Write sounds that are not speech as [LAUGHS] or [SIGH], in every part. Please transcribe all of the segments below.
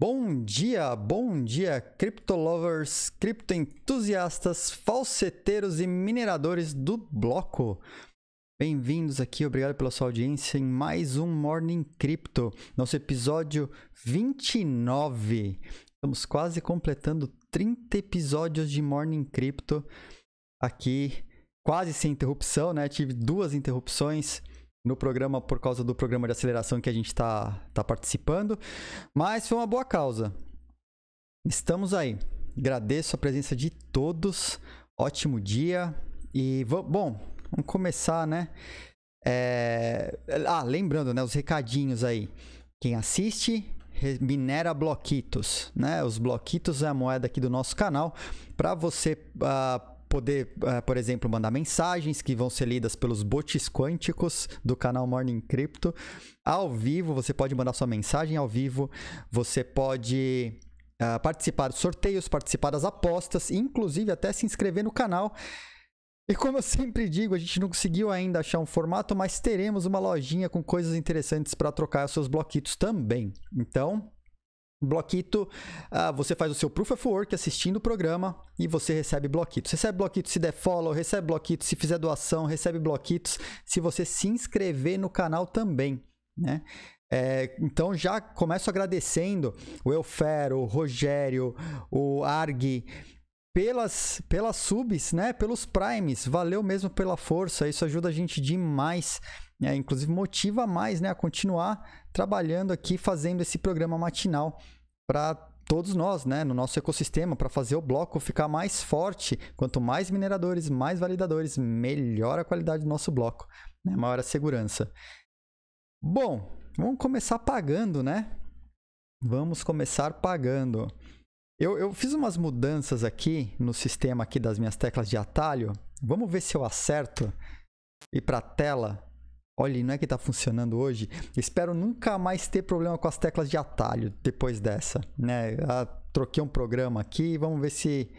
Bom dia, bom dia, criptolovers, criptoentusiastas, falseteiros e mineradores do bloco. Bem-vindos aqui, obrigado pela sua audiência em mais um Morning Crypto, nosso episódio 29. Estamos quase completando 30 episódios de Morning Crypto aqui, quase sem interrupção, né? Tive duas interrupções no programa por causa do programa de aceleração que a gente está tá participando. Mas foi uma boa causa. Estamos aí. Agradeço a presença de todos. Ótimo dia. E bom, vamos começar, né? É... Ah, lembrando, né? Os recadinhos aí. Quem assiste minera bloquitos, né? Os bloquitos é a moeda aqui do nosso canal para você uh, poder, uh, por exemplo, mandar mensagens que vão ser lidas pelos botes quânticos do canal Morning Crypto. Ao vivo, você pode mandar sua mensagem ao vivo, você pode uh, participar dos sorteios, participar das apostas, inclusive até se inscrever no canal. E como eu sempre digo, a gente não conseguiu ainda achar um formato, mas teremos uma lojinha com coisas interessantes para trocar os seus bloquitos também. Então, bloquito, uh, você faz o seu proof of work assistindo o programa e você recebe bloquitos. Recebe bloquitos se der follow, recebe bloquitos se fizer doação, recebe bloquitos se você se inscrever no canal também, né? É, então já começo agradecendo o Elfero, o Rogério, o Arg pelas pelas subs, né? Pelos primes. Valeu mesmo pela força. Isso ajuda a gente demais. É, inclusive motiva mais né, a continuar trabalhando aqui, fazendo esse programa matinal para todos nós, né, no nosso ecossistema, para fazer o bloco ficar mais forte. Quanto mais mineradores, mais validadores, melhor a qualidade do nosso bloco, né, maior a segurança. Bom, vamos começar pagando, né? Vamos começar pagando. Eu, eu fiz umas mudanças aqui no sistema aqui das minhas teclas de atalho. Vamos ver se eu acerto. Ir para a tela Olha, não é que tá funcionando hoje. Espero nunca mais ter problema com as teclas de atalho depois dessa, né? Ah, troquei um programa aqui, vamos ver se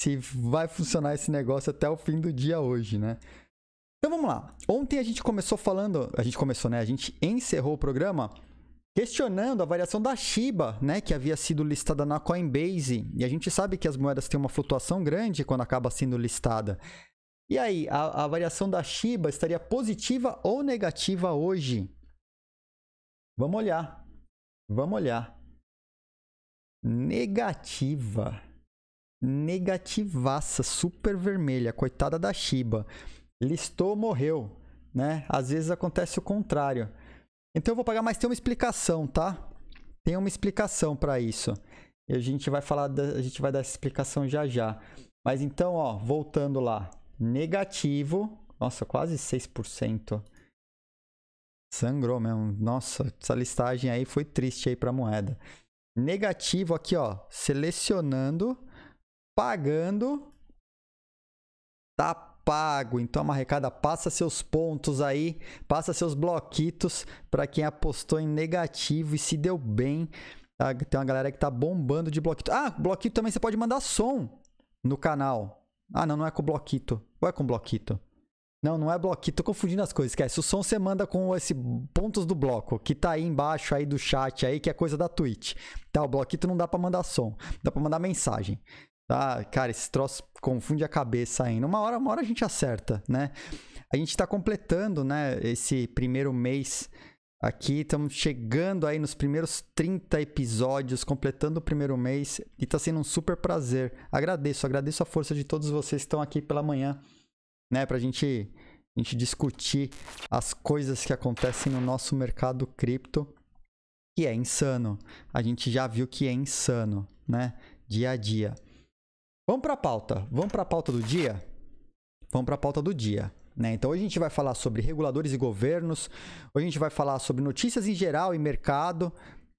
se vai funcionar esse negócio até o fim do dia hoje, né? Então vamos lá. Ontem a gente começou falando, a gente começou, né? A gente encerrou o programa questionando a variação da Shiba, né, que havia sido listada na Coinbase, e a gente sabe que as moedas têm uma flutuação grande quando acaba sendo listada. E aí, a, a variação da Shiba estaria positiva ou negativa hoje? Vamos olhar. Vamos olhar. Negativa. Negativaça, super vermelha, coitada da Shiba. Listou, morreu, né? Às vezes acontece o contrário. Então eu vou pagar, mas tem uma explicação, tá? Tem uma explicação para isso. E a gente vai falar, da, a gente vai dar essa explicação já já. Mas então, ó, voltando lá negativo. Nossa, quase 6%. Sangrou mesmo. Nossa, essa listagem aí foi triste aí para moeda. Negativo aqui, ó, selecionando, pagando. Tá pago. Então a Marrecada passa seus pontos aí, passa seus bloquitos para quem apostou em negativo e se deu bem. Ah, tem uma galera que tá bombando de bloquito. Ah, bloquito também você pode mandar som no canal. Ah, não, não é com bloquito. Ou é com bloquito? Não, não é bloquito. Tô confundindo as coisas, esquece. O som você manda com esse pontos do bloco, que tá aí embaixo aí do chat aí, que é coisa da Twitch. Tá, o bloquito não dá para mandar som, dá para mandar mensagem. Tá, cara, esse troço confunde a cabeça ainda. Uma hora, uma hora a gente acerta, né? A gente tá completando, né, esse primeiro mês Aqui estamos chegando aí nos primeiros 30 episódios, completando o primeiro mês e está sendo um super prazer. Agradeço, agradeço a força de todos vocês que estão aqui pela manhã, né, a gente a gente discutir as coisas que acontecem no nosso mercado cripto, que é insano. A gente já viu que é insano, né, dia a dia. Vamos para a pauta. Vamos para a pauta do dia? Vamos para a pauta do dia. Né? Então, hoje a gente vai falar sobre reguladores e governos, hoje a gente vai falar sobre notícias em geral e mercado,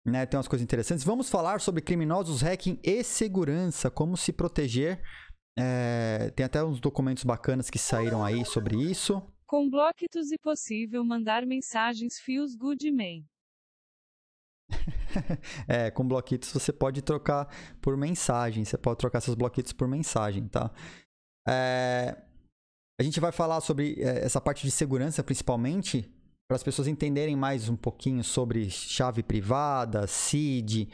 né? tem umas coisas interessantes. Vamos falar sobre criminosos, hacking e segurança, como se proteger. É... tem até uns documentos bacanas que saíram aí sobre isso. Com bloquitos e possível mandar mensagens fios Goodman. [LAUGHS] é, com bloquitos você pode trocar por mensagem, você pode trocar seus bloquitos por mensagem, tá? É, a gente vai falar sobre eh, essa parte de segurança, principalmente, para as pessoas entenderem mais um pouquinho sobre chave privada, seed,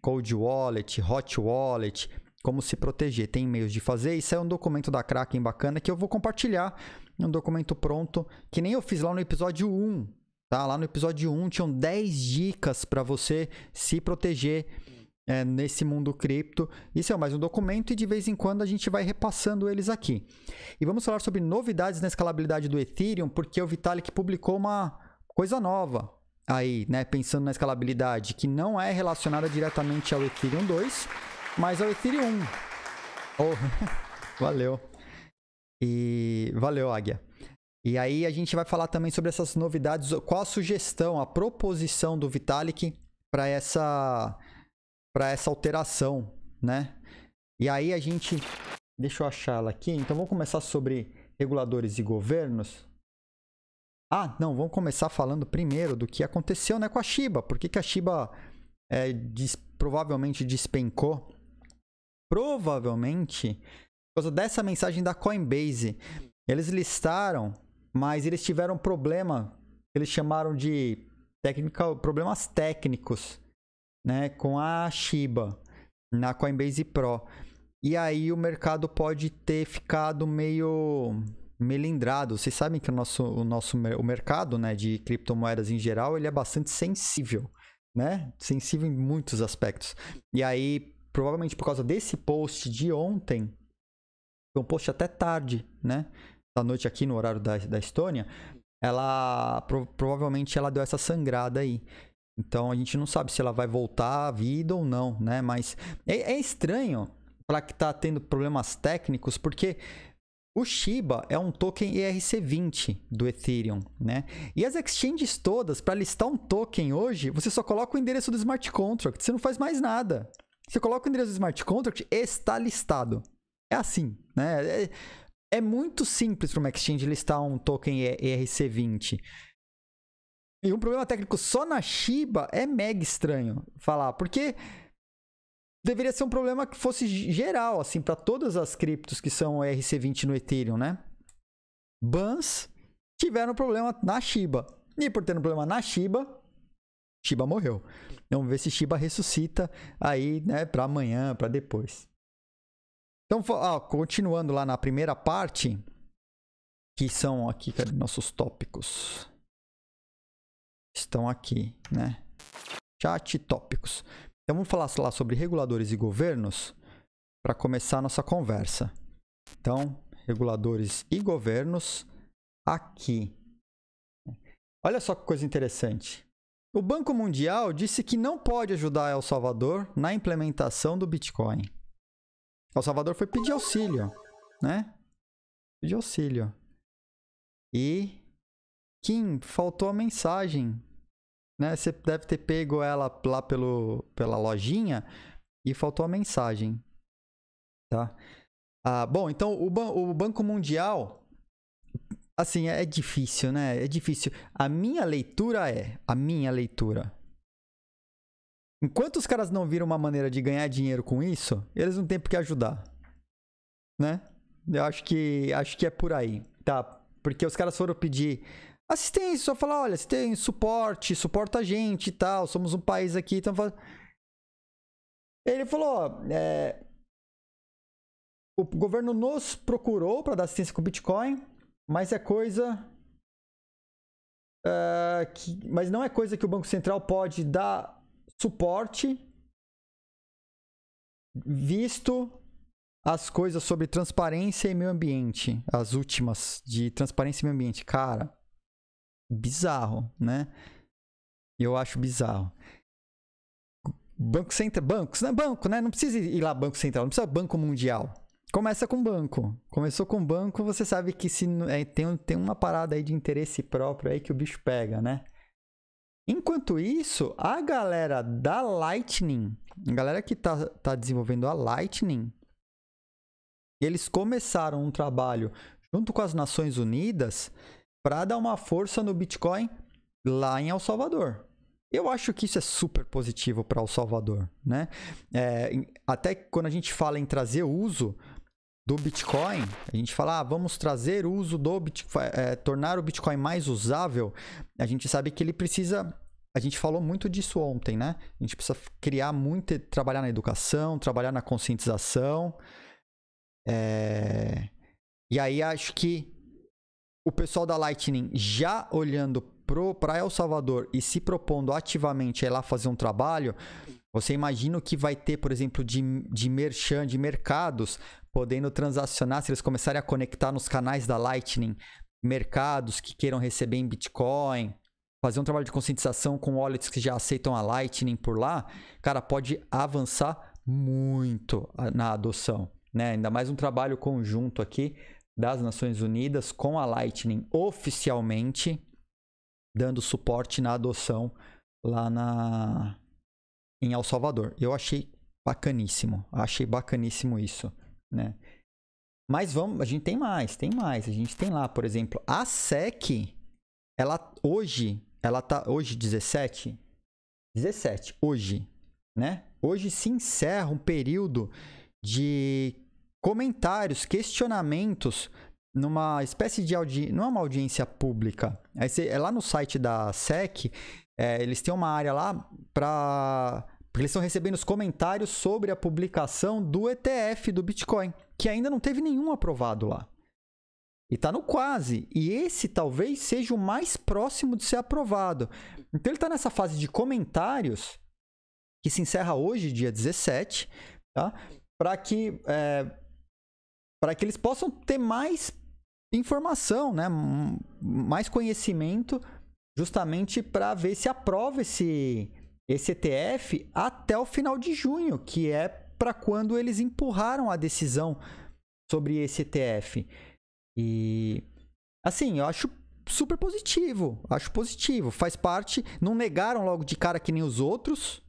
cold wallet, hot wallet, como se proteger. Tem meios de fazer. Isso é um documento da Kraken bacana que eu vou compartilhar. Um documento pronto, que nem eu fiz lá no episódio 1. Tá? Lá no episódio 1 tinham 10 dicas para você se proteger é, nesse mundo cripto. Isso é mais um documento e de vez em quando a gente vai repassando eles aqui. E vamos falar sobre novidades na escalabilidade do Ethereum, porque o Vitalik publicou uma coisa nova aí, né, pensando na escalabilidade, que não é relacionada diretamente ao Ethereum 2, mas ao Ethereum 1. Oh, [LAUGHS] valeu. E valeu, Águia. E aí a gente vai falar também sobre essas novidades, qual a sugestão, a proposição do Vitalik para essa para essa alteração, né? E aí a gente, deixa eu achá-la aqui. Então vamos começar sobre reguladores e governos. Ah, não, vamos começar falando primeiro do que aconteceu, né, com a Shiba. Por que, que a Shiba é, des, provavelmente despencou? Provavelmente por causa dessa mensagem da Coinbase. Eles listaram, mas eles tiveram problema. Eles chamaram de problemas técnicos né, com a Shiba na Coinbase Pro. E aí o mercado pode ter ficado meio melindrado. Vocês sabem que o nosso, o nosso o mercado né, de criptomoedas em geral ele é bastante sensível, né? Sensível em muitos aspectos. E aí, provavelmente por causa desse post de ontem, foi um post até tarde, né? Da noite aqui no horário da, da Estônia, ela pro, provavelmente ela deu essa sangrada aí. Então a gente não sabe se ela vai voltar à vida ou não, né? Mas é, é estranho para que está tendo problemas técnicos, porque o Shiba é um token ERC20 do Ethereum, né? E as exchanges todas, para listar um token hoje, você só coloca o endereço do smart contract, você não faz mais nada. Você coloca o endereço do smart contract, está listado. É assim, né? É, é muito simples para uma exchange listar um token ERC20. E um problema técnico só na Shiba é mega estranho falar, porque deveria ser um problema que fosse geral, assim, para todas as criptos que são RC20 no Ethereum, né? Bans tiveram problema na Shiba. E por ter um problema na Shiba, Shiba morreu. Vamos ver se Shiba ressuscita aí, né, para amanhã, para depois. Então, ó, continuando lá na primeira parte, que são aqui, nossos tópicos? estão aqui, né? Chat tópicos. Então vamos falar lá sobre reguladores e governos para começar a nossa conversa. Então, reguladores e governos aqui. Olha só que coisa interessante. O Banco Mundial disse que não pode ajudar El Salvador na implementação do Bitcoin. El Salvador foi pedir auxílio, né? Pedir auxílio. E Kim, faltou a mensagem. Né? Você deve ter pego ela lá pelo, pela lojinha e faltou a mensagem. Tá? Ah, bom, então o, ban o Banco Mundial. Assim, é, é difícil, né? É difícil. A minha leitura é. A minha leitura. Enquanto os caras não viram uma maneira de ganhar dinheiro com isso, eles não têm por que ajudar. Né? Eu acho que, acho que é por aí. Tá? Porque os caras foram pedir assistência, só falar, olha, você tem suporte, suporta a gente e tal, somos um país aqui, então faz... Ele falou, é, o governo nos procurou para dar assistência com Bitcoin, mas é coisa é, que, mas não é coisa que o Banco Central pode dar suporte, visto as coisas sobre transparência e meio ambiente, as últimas de transparência e meio ambiente, cara bizarro, né? Eu acho bizarro. Banco Central, bancos, né? Banco, né? Não precisa ir lá Banco Central, não precisa Banco Mundial. Começa com banco. Começou com banco, você sabe que se é, tem, tem uma parada aí de interesse próprio aí que o bicho pega, né? Enquanto isso, a galera da Lightning, a galera que tá, tá desenvolvendo a Lightning, eles começaram um trabalho junto com as Nações Unidas para dar uma força no Bitcoin lá em El Salvador. Eu acho que isso é super positivo para El Salvador, né? É, até quando a gente fala em trazer uso do Bitcoin, a gente fala, ah, vamos trazer o uso do Bitcoin, é, tornar o Bitcoin mais usável. A gente sabe que ele precisa a gente falou muito disso ontem, né? A gente precisa criar muito, trabalhar na educação, trabalhar na conscientização. É... E aí acho que o pessoal da Lightning já olhando para El Salvador e se propondo ativamente a ir lá fazer um trabalho, você imagina o que vai ter, por exemplo, de, de merchan, de mercados podendo transacionar, se eles começarem a conectar nos canais da Lightning, mercados que queiram receber em Bitcoin, fazer um trabalho de conscientização com wallets que já aceitam a Lightning por lá, cara, pode avançar muito na adoção. Né? Ainda mais um trabalho conjunto aqui das Nações Unidas com a Lightning oficialmente, dando suporte na adoção lá na em El Salvador. Eu achei bacaníssimo, achei bacaníssimo isso, né? Mas vamos, a gente tem mais, tem mais. A gente tem lá, por exemplo, a SEC, ela hoje, ela tá hoje 17, 17 hoje, né? Hoje se encerra um período de comentários, questionamentos numa espécie de audiência, não é uma audiência pública. Aí você, é lá no site da SEC, é, eles têm uma área lá para porque eles estão recebendo os comentários sobre a publicação do ETF do Bitcoin, que ainda não teve nenhum aprovado lá. E está no quase. E esse talvez seja o mais próximo de ser aprovado. Então ele está nessa fase de comentários, que se encerra hoje, dia 17, tá? para que é, para que eles possam ter mais informação, né? mais conhecimento, justamente para ver se aprova esse, esse ETF até o final de junho, que é para quando eles empurraram a decisão sobre esse ETF. E assim, eu acho super positivo, acho positivo, faz parte, não negaram logo de cara que nem os outros,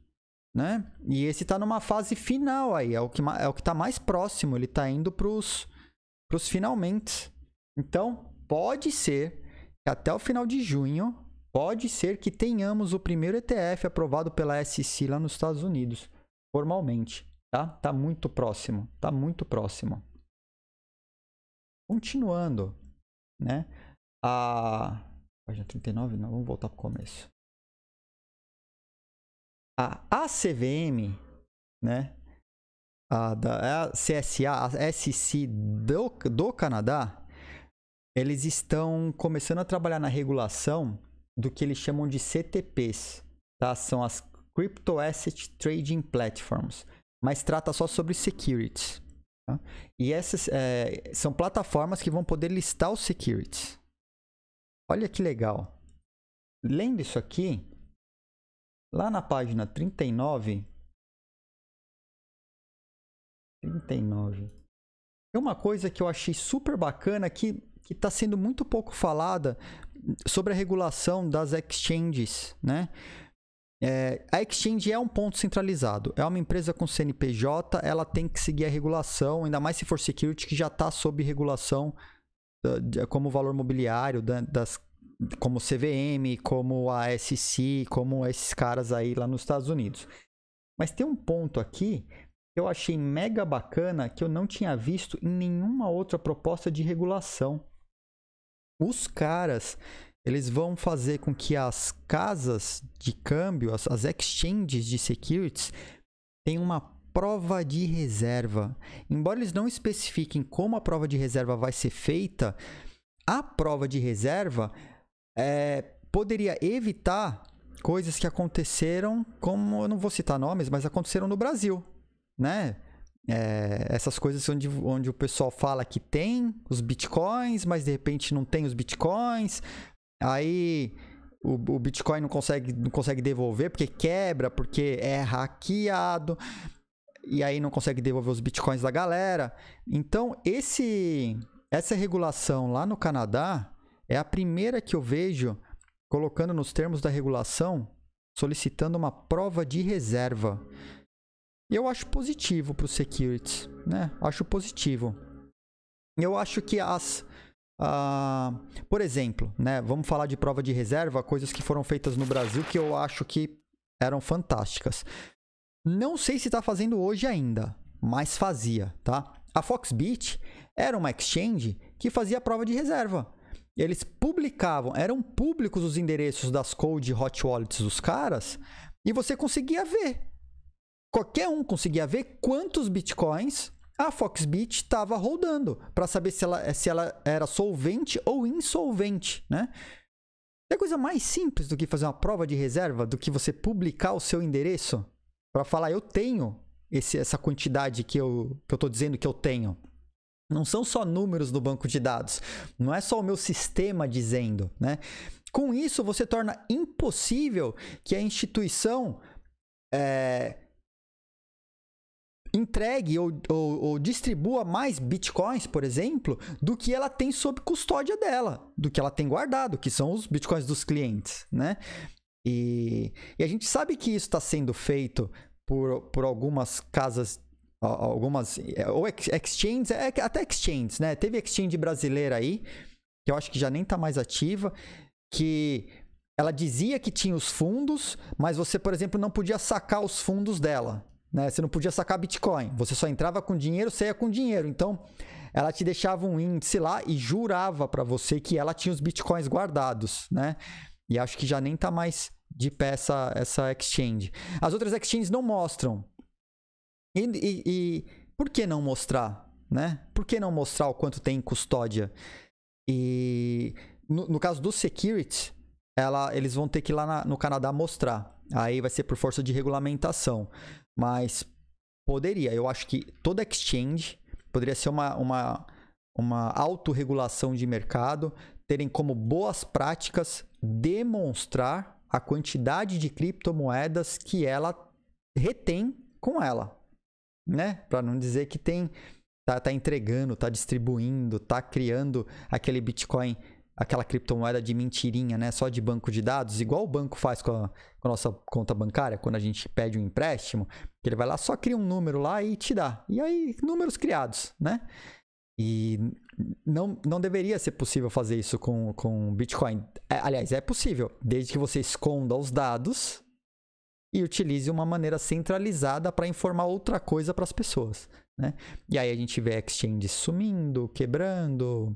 né? E esse tá numa fase final aí, é o que, é o que tá mais próximo, ele tá indo pros, pros finalmente. Então, pode ser que até o final de junho, pode ser que tenhamos o primeiro ETF aprovado pela SEC lá nos Estados Unidos, formalmente, tá? Tá muito próximo, tá muito próximo. Continuando, né? A página 39, não, vamos voltar pro começo a ACVM, né? A, da, é a CSA, a SC do, do Canadá, eles estão começando a trabalhar na regulação do que eles chamam de CTPs, tá? São as Crypto Asset Trading Platforms, mas trata só sobre securities. Tá? E essas é, são plataformas que vão poder listar os securities. Olha que legal. Lendo isso aqui, Lá na página 39, 39. Tem uma coisa que eu achei super bacana que que está sendo muito pouco falada sobre a regulação das exchanges, né? É, a exchange é um ponto centralizado, é uma empresa com CNPJ, ela tem que seguir a regulação, ainda mais se for security, que já está sob regulação eh, como valor mobiliário das como CVM, como a SC, como esses caras aí lá nos Estados Unidos. Mas tem um ponto aqui que eu achei mega bacana que eu não tinha visto em nenhuma outra proposta de regulação. Os caras, eles vão fazer com que as casas de câmbio, as, as exchanges de securities, tenham uma prova de reserva. Embora eles não especifiquem como a prova de reserva vai ser feita, a prova de reserva é, poderia evitar coisas que aconteceram, como eu não vou citar nomes, mas aconteceram no Brasil, né? É, essas coisas onde, onde o pessoal fala que tem os bitcoins, mas de repente não tem os bitcoins, aí o, o bitcoin não consegue, não consegue devolver porque quebra, porque é hackeado, e aí não consegue devolver os bitcoins da galera. Então, esse essa regulação lá no Canadá é a primeira que eu vejo colocando nos termos da regulação solicitando uma prova de reserva. Eu acho positivo para os securities, né? Acho positivo. Eu acho que as, uh, por exemplo, né? Vamos falar de prova de reserva, coisas que foram feitas no Brasil que eu acho que eram fantásticas. Não sei se está fazendo hoje ainda, mas fazia, tá? A Foxbit era uma exchange que fazia prova de reserva eles publicavam, eram públicos os endereços das cold hot wallets dos caras e você conseguia ver. Qualquer um conseguia ver quantos bitcoins a Foxbit estava rodando para saber se ela, se ela era solvente ou insolvente, né? É coisa mais simples do que fazer uma prova de reserva, do que você publicar o seu endereço para falar eu tenho esse, essa quantidade que eu, que eu tô dizendo que eu tenho. Não são só números do banco de dados, não é só o meu sistema dizendo, né? Com isso, você torna impossível que a instituição é, entregue ou, ou, ou, distribua mais bitcoins, por exemplo, do que ela tem sob custódia dela, do que ela tem guardado, que são os bitcoins dos clientes, né? E, e a gente sabe que isso está sendo feito por, por algumas casas algumas. É, ou exchanges, é, até exchanges, né? Teve exchange brasileira aí, que eu acho que já nem tá mais ativa, que ela dizia que tinha os fundos, mas você, por exemplo, não podia sacar os fundos dela. Né? Você não podia sacar Bitcoin. Você só entrava com dinheiro, saía com dinheiro. Então, ela te deixava um índice lá e jurava para você que ela tinha os Bitcoins guardados, né? E acho que já nem tá mais de pé essa, essa exchange. As outras exchanges não mostram, e, e, e por que não mostrar, né? Por que não mostrar o quanto tem custódia? E no, no caso do security, ela, eles vão ter que ir lá na, no Canadá mostrar. Aí vai ser por força de regulamentação. Mas poderia, eu acho que toda exchange poderia ser uma, uma, uma autorregulação de mercado, terem como boas práticas demonstrar a quantidade de criptomoedas que ela retém com ela né? Para não dizer que tem tá, tá entregando, tá distribuindo, tá criando aquele Bitcoin, aquela criptomoeda de mentirinha, né? Só de banco de dados, igual o banco faz com a, com a nossa conta bancária quando a gente pede um empréstimo, que ele vai lá só cria um número lá e te dá. E aí números criados, né? E não, não deveria ser possível fazer isso com, com Bitcoin. É, aliás, é possível, desde que você esconda os dados e utilize uma maneira centralizada para informar outra coisa para as pessoas. Né? E aí a gente vê exchanges sumindo, quebrando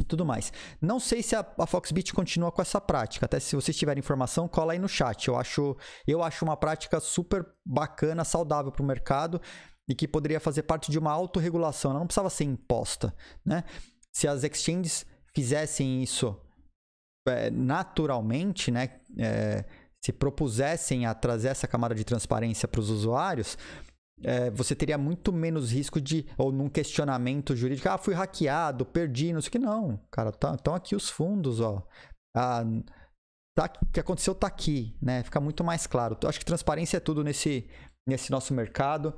e tudo mais. Não sei se a, a Foxbit continua com essa prática, até se vocês tiverem informação, cola aí no chat. Eu acho, eu acho uma prática super bacana, saudável para o mercado e que poderia fazer parte de uma autorregulação, ela não precisava ser imposta. Né? Se as exchanges fizessem isso é, naturalmente, né? É, se propusessem a trazer essa camada de transparência para os usuários, é, você teria muito menos risco de, ou num questionamento jurídico, ah, fui hackeado, perdi, não sei o que, não. Cara, estão tá, aqui os fundos, ó. Ah, tá, o que aconteceu tá aqui, né? Fica muito mais claro. Eu acho que transparência é tudo nesse, nesse nosso mercado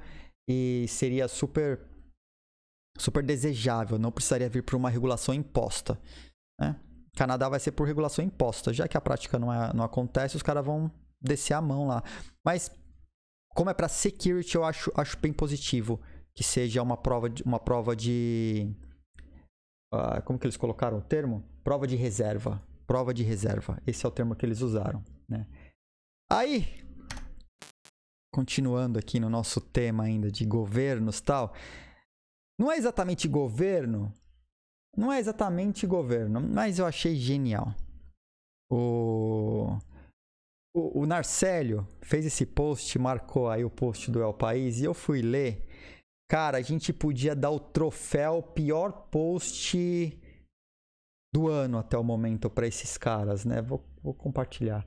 e seria super super desejável, não precisaria vir para uma regulação imposta, né? Canadá vai ser por regulação imposta. Já que a prática não, é, não acontece, os caras vão descer a mão lá. Mas, como é para security, eu acho, acho bem positivo que seja uma prova de. Uma prova de uh, como que eles colocaram o termo? Prova de reserva. Prova de reserva. Esse é o termo que eles usaram. Né? Aí, continuando aqui no nosso tema ainda de governos tal. Não é exatamente governo, não é exatamente governo, mas eu achei genial. O, o, o Narcélio fez esse post, marcou aí o post do El País e eu fui ler. Cara, a gente podia dar o troféu pior post do ano até o momento para esses caras, né? Vou, vou compartilhar.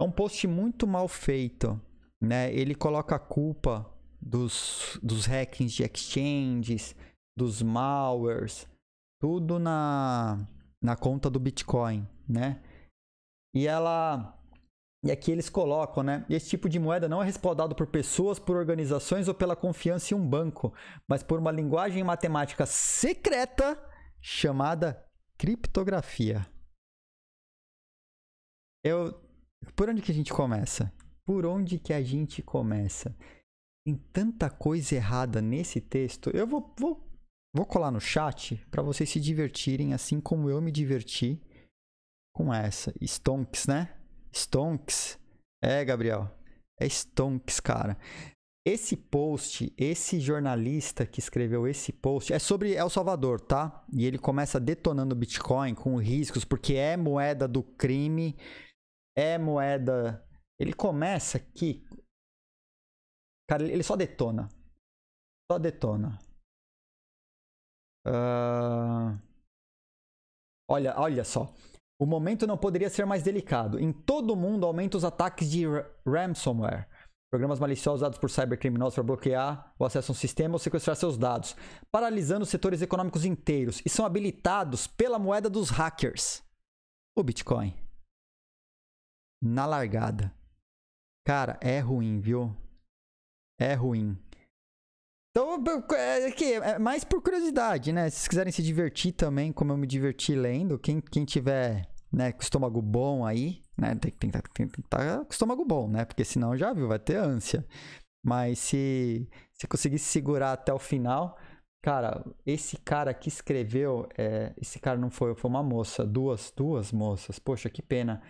É um post muito mal feito, né? Ele coloca a culpa dos, dos hackings de exchanges, dos malwares, tudo na, na conta do Bitcoin, né? E ela e aqui eles colocam, né? Esse tipo de moeda não é respaldado por pessoas, por organizações ou pela confiança em um banco, mas por uma linguagem matemática secreta chamada criptografia. Eu por onde que a gente começa? Por onde que a gente começa? Tem tanta coisa errada nesse texto. Eu vou, vou Vou colar no chat para vocês se divertirem, assim como eu me diverti com essa. Stonks, né? Stonks. É, Gabriel. É Stonks, cara. Esse post, esse jornalista que escreveu esse post é sobre El Salvador, tá? E ele começa detonando o Bitcoin com riscos, porque é moeda do crime, é moeda. Ele começa aqui. Cara, ele só detona. Só detona. Uh... Olha, olha só. O momento não poderia ser mais delicado. Em todo o mundo aumenta os ataques de ransomware. Programas maliciosos usados por cybercriminosos para bloquear o acesso a um sistema ou sequestrar seus dados, paralisando setores econômicos inteiros e são habilitados pela moeda dos hackers, o Bitcoin. Na largada. Cara, é ruim, viu? É ruim. Então, é, aqui, é mais por curiosidade, né? Se vocês quiserem se divertir também, como eu me diverti lendo, quem, quem tiver né, com estômago bom aí, né? Tem que tá, estar tá com estômago bom, né? Porque senão já viu, vai ter ânsia. Mas se, se conseguir segurar até o final, cara, esse cara que escreveu, é, esse cara não foi, foi uma moça, duas, duas moças, poxa, que pena.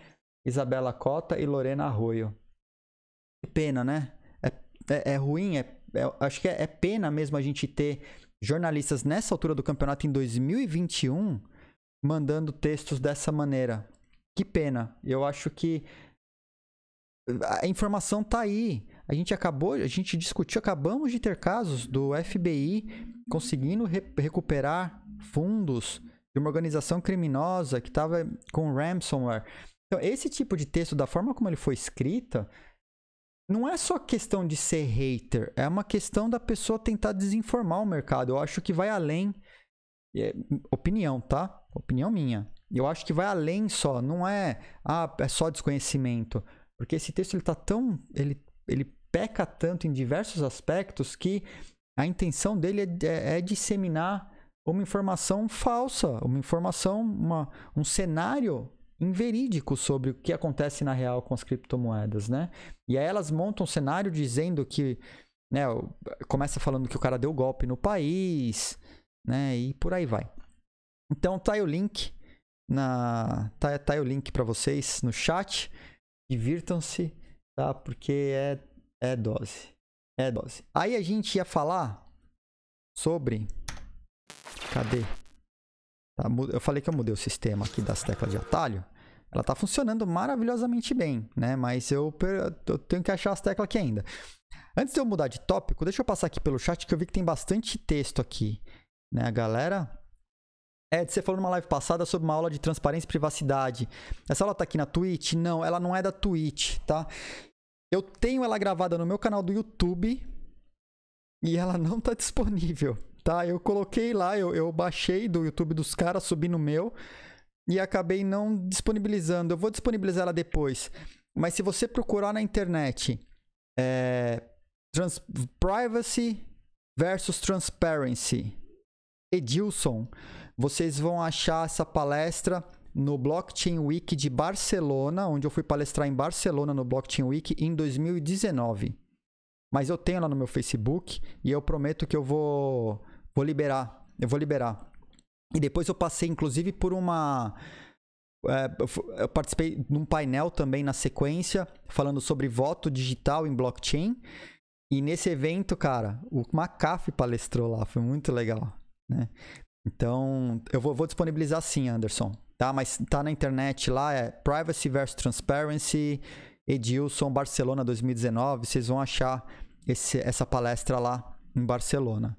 Isabela Cota e Lorena Arroio. Que pena, né? É, é, é ruim, é é, acho que é, é pena mesmo a gente ter jornalistas nessa altura do campeonato em 2021 mandando textos dessa maneira. Que pena. Eu acho que a informação tá aí. A gente acabou, a gente discutiu, acabamos de ter casos do FBI conseguindo re recuperar fundos de uma organização criminosa que estava com ransomware. Então, esse tipo de texto, da forma como ele foi escrita, não é só questão de ser hater, é uma questão da pessoa tentar desinformar o mercado. Eu acho que vai além. É, opinião, tá? Opinião minha. Eu acho que vai além só, não é, ah, é só desconhecimento. Porque esse texto ele tá tão. Ele, ele peca tanto em diversos aspectos que a intenção dele é, é, é disseminar uma informação falsa, uma informação, uma, um cenário inverídico sobre o que acontece na real com as criptomoedas, né? E aí elas montam um cenário dizendo que, né, começa falando que o cara deu golpe no país, né, e por aí vai. Então tá aí o link na tá, tá aí o link para vocês no chat. Divirtam-se, tá? Porque é é dose. É dose. Aí a gente ia falar sobre cadê? Tá? Eu falei que eu mudei o sistema aqui das teclas de atalho. Ela tá funcionando maravilhosamente bem, né? Mas eu, eu tenho que achar as teclas aqui ainda. Antes de eu mudar de tópico, deixa eu passar aqui pelo chat que eu vi que tem bastante texto aqui. Né, a galera Ed, você falou numa live passada sobre uma aula de transparência e privacidade. Essa aula tá aqui na Twitch? Não, ela não é da Twitch, tá? Eu tenho ela gravada no meu canal do YouTube e ela não tá disponível tá? Eu coloquei lá, eu, eu baixei do YouTube dos caras, subi no meu e acabei não disponibilizando. Eu vou disponibilizar ela depois. Mas se você procurar na internet é, trans, Privacy versus Transparency, Edilson, vocês vão achar essa palestra no Blockchain Week de Barcelona, onde eu fui palestrar em Barcelona no Blockchain Week em 2019. Mas eu tenho lá no meu Facebook e eu prometo que eu vou Vou liberar. Eu vou liberar. E depois eu passei, inclusive, por uma. É, eu participei de um painel também na sequência, falando sobre voto digital em blockchain. E nesse evento, cara, o McAfee palestrou lá, foi muito legal, né? Então, eu vou, vou disponibilizar sim, Anderson, tá? Mas tá na internet lá, é Privacy versus Transparency, Edilson, Barcelona 2019. Vocês vão achar esse, essa palestra lá em Barcelona.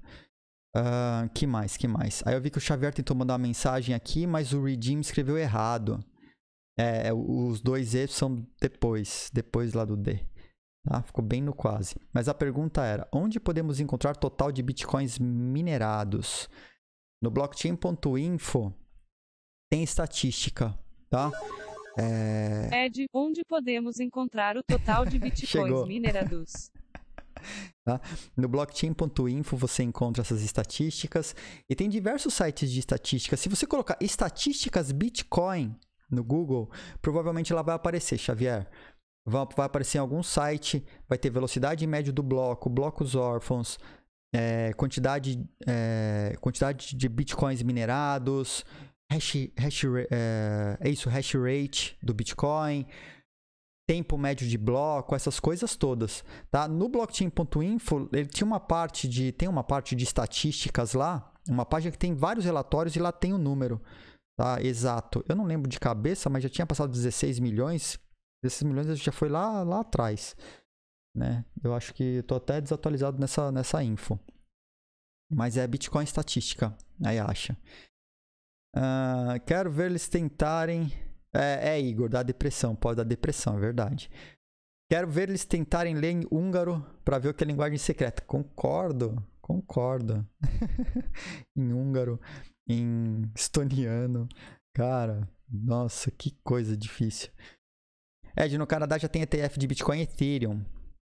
Uh, que mais, que mais? Aí eu vi que o Xavier tentou mandar uma mensagem aqui, mas o Redeem escreveu errado. É, é, os dois E são depois, depois lá do D. Tá? Ficou bem no quase. Mas a pergunta era, onde podemos encontrar total de bitcoins minerados? No blockchain.info tem estatística, tá? É... Ed, onde podemos encontrar o total de [LAUGHS] bitcoins minerados? [LAUGHS] Tá? No blockchain.info você encontra essas estatísticas e tem diversos sites de estatísticas. Se você colocar estatísticas Bitcoin no Google, provavelmente ela vai aparecer, Xavier. Vai, vai aparecer em algum site, vai ter velocidade média do bloco, blocos órfãos, é, quantidade, é, quantidade de bitcoins minerados, hash, hash, é, é isso, hash rate do Bitcoin tempo médio de bloco, essas coisas todas, tá? No blockchain.info, ele tinha uma parte de tem uma parte de estatísticas lá, uma página que tem vários relatórios e lá tem o um número, tá? Exato. Eu não lembro de cabeça, mas já tinha passado 16 milhões. 16 milhões já foi lá lá atrás, né? Eu acho que estou até desatualizado nessa nessa info. Mas é Bitcoin estatística, aí acha. Uh, quero ver eles tentarem é, é Igor, dá depressão, pode dar depressão, é verdade. Quero ver eles tentarem ler em húngaro para ver o que é linguagem secreta. Concordo, concordo. [LAUGHS] em húngaro, em estoniano. Cara, nossa, que coisa difícil. Ed, no Canadá já tem ETF de Bitcoin e Ethereum.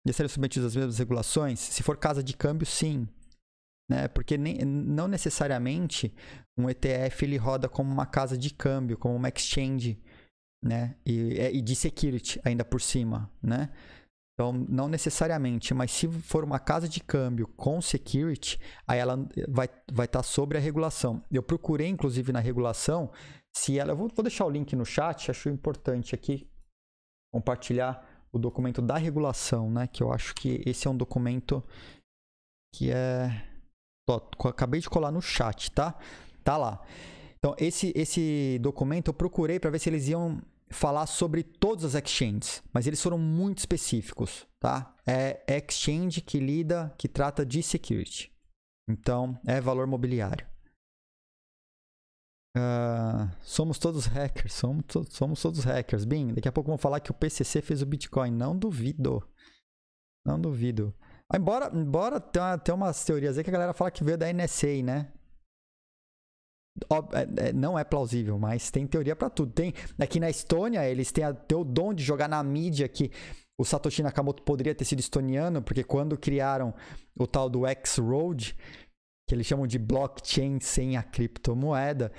E serão submetidos às mesmas regulações? Se for casa de câmbio, sim. Né? Porque nem, não necessariamente um ETF ele roda como uma casa de câmbio, como uma exchange né? E, é, e de security ainda por cima, né? Então, não necessariamente, mas se for uma casa de câmbio com security, aí ela vai estar vai tá sobre a regulação. Eu procurei, inclusive, na regulação, se ela. Eu vou, vou deixar o link no chat, acho importante aqui compartilhar o documento da regulação, né? Que eu acho que esse é um documento que é. Ó, acabei de colar no chat, tá? Tá lá. Então, esse, esse documento eu procurei para ver se eles iam falar sobre todas as exchanges, mas eles foram muito específicos, tá? É exchange que lida, que trata de security. Então, é valor mobiliário. Uh, somos todos hackers, somos, to somos todos hackers. Bem, daqui a pouco vão falar que o PCC fez o Bitcoin, não duvido. Não duvido. embora embora tenha, tenha umas teorias aí que a galera fala que veio da NSA, né? É, é, não é plausível, mas tem teoria para tudo. Tem aqui é na Estônia, eles têm até o dom de jogar na mídia que o Satoshi Nakamoto poderia ter sido estoniano, porque quando criaram o tal do X-Road, que eles chamam de blockchain sem a criptomoeda,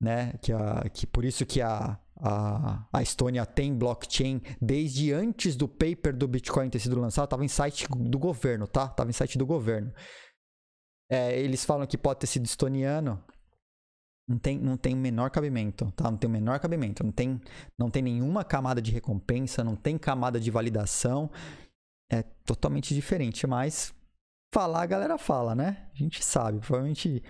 né? Que, a, que por isso que a, a, a Estônia tem blockchain desde antes do paper do Bitcoin ter sido lançado, estava em site do governo, tá? Tava em site do governo. É, eles falam que pode ter sido estoniano, não tem, não tem o menor cabimento, tá? Não tem o menor cabimento, não tem, não tem nenhuma camada de recompensa, não tem camada de validação. É totalmente diferente, mas falar a galera fala, né? A gente sabe, provavelmente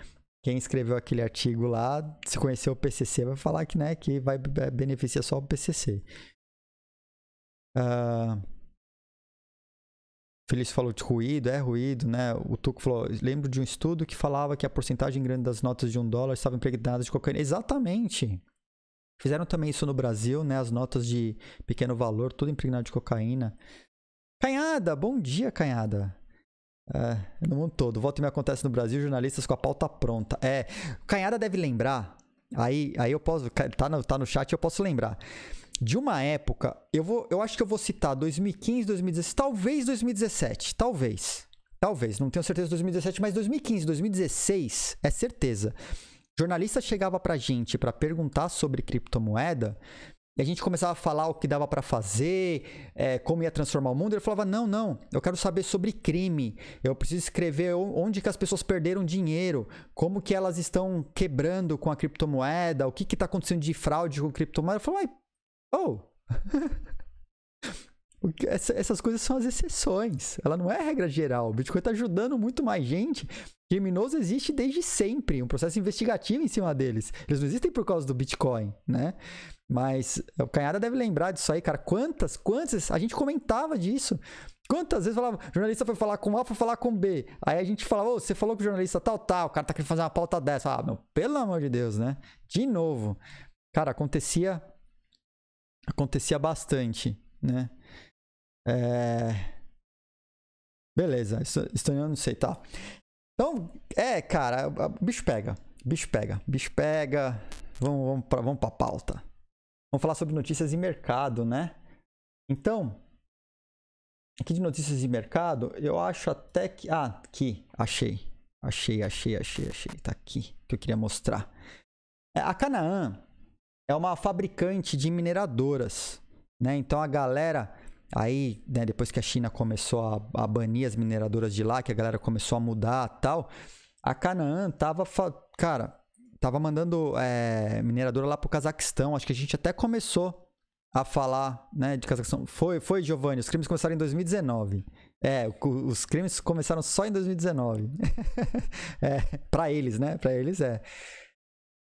quem escreveu aquele artigo lá, se conhecer o PCC, vai falar que, né, que vai é, beneficiar só o PCC. Uh, Feliz falou de ruído, é ruído, né? O Tuco falou, lembro de um estudo que falava que a porcentagem grande das notas de um dólar estava impregnada de cocaína. Exatamente. Fizeram também isso no Brasil, né? As notas de pequeno valor, tudo impregnado de cocaína. Canhada, bom dia, Canhada. É, no mundo todo. Volta e me acontece no Brasil, jornalistas com a pauta pronta. É, Canhada deve lembrar Aí, aí eu posso. Tá no, tá no chat, eu posso lembrar. De uma época, eu, vou, eu acho que eu vou citar 2015, 2016, talvez 2017, talvez. Talvez, não tenho certeza de 2017, mas 2015, 2016 é certeza. Jornalista chegava pra gente para perguntar sobre criptomoeda e a gente começava a falar o que dava para fazer, é, como ia transformar o mundo. Ele falava: não, não, eu quero saber sobre crime. Eu preciso escrever onde que as pessoas perderam dinheiro, como que elas estão quebrando com a criptomoeda, o que que tá acontecendo de fraude com a criptomoeda. Eu falava: oh, [LAUGHS] Essas coisas são as exceções. Ela não é regra geral. O Bitcoin está ajudando muito mais gente Criminoso existe desde sempre, um processo investigativo em cima deles. Eles não existem por causa do Bitcoin, né? Mas o Canhada deve lembrar disso aí, cara. Quantas, quantas, a gente comentava disso. Quantas vezes falava, jornalista foi falar com A, foi falar com B. Aí a gente falava, ô, você falou que o jornalista tal, tal, o cara tá querendo fazer uma pauta dessa. Ah, meu, pelo amor de Deus, né? De novo. Cara, acontecia. Acontecia bastante, né? É. Beleza, estou, eu não sei, tá? Então, é, cara, bicho pega. Bicho pega. Bicho pega. Vamos, vamos, pra, vamos pra pauta. Vamos falar sobre notícias de mercado, né? Então, aqui de notícias de mercado, eu acho até que. Ah, aqui, achei. Achei, achei, achei, achei. Tá aqui que eu queria mostrar. É, a Canaã é uma fabricante de mineradoras, né? Então a galera Aí, né, depois que a China começou a, a, banir as mineradoras de lá, que a galera começou a mudar tal, a Canaã tava, cara, tava mandando é, mineradora lá pro Cazaquistão. Acho que a gente até começou a falar, né, de Cazaquistão. Foi, foi Giovanni, os crimes começaram em 2019. É, os crimes começaram só em 2019. [LAUGHS] é, para eles, né? Para eles é.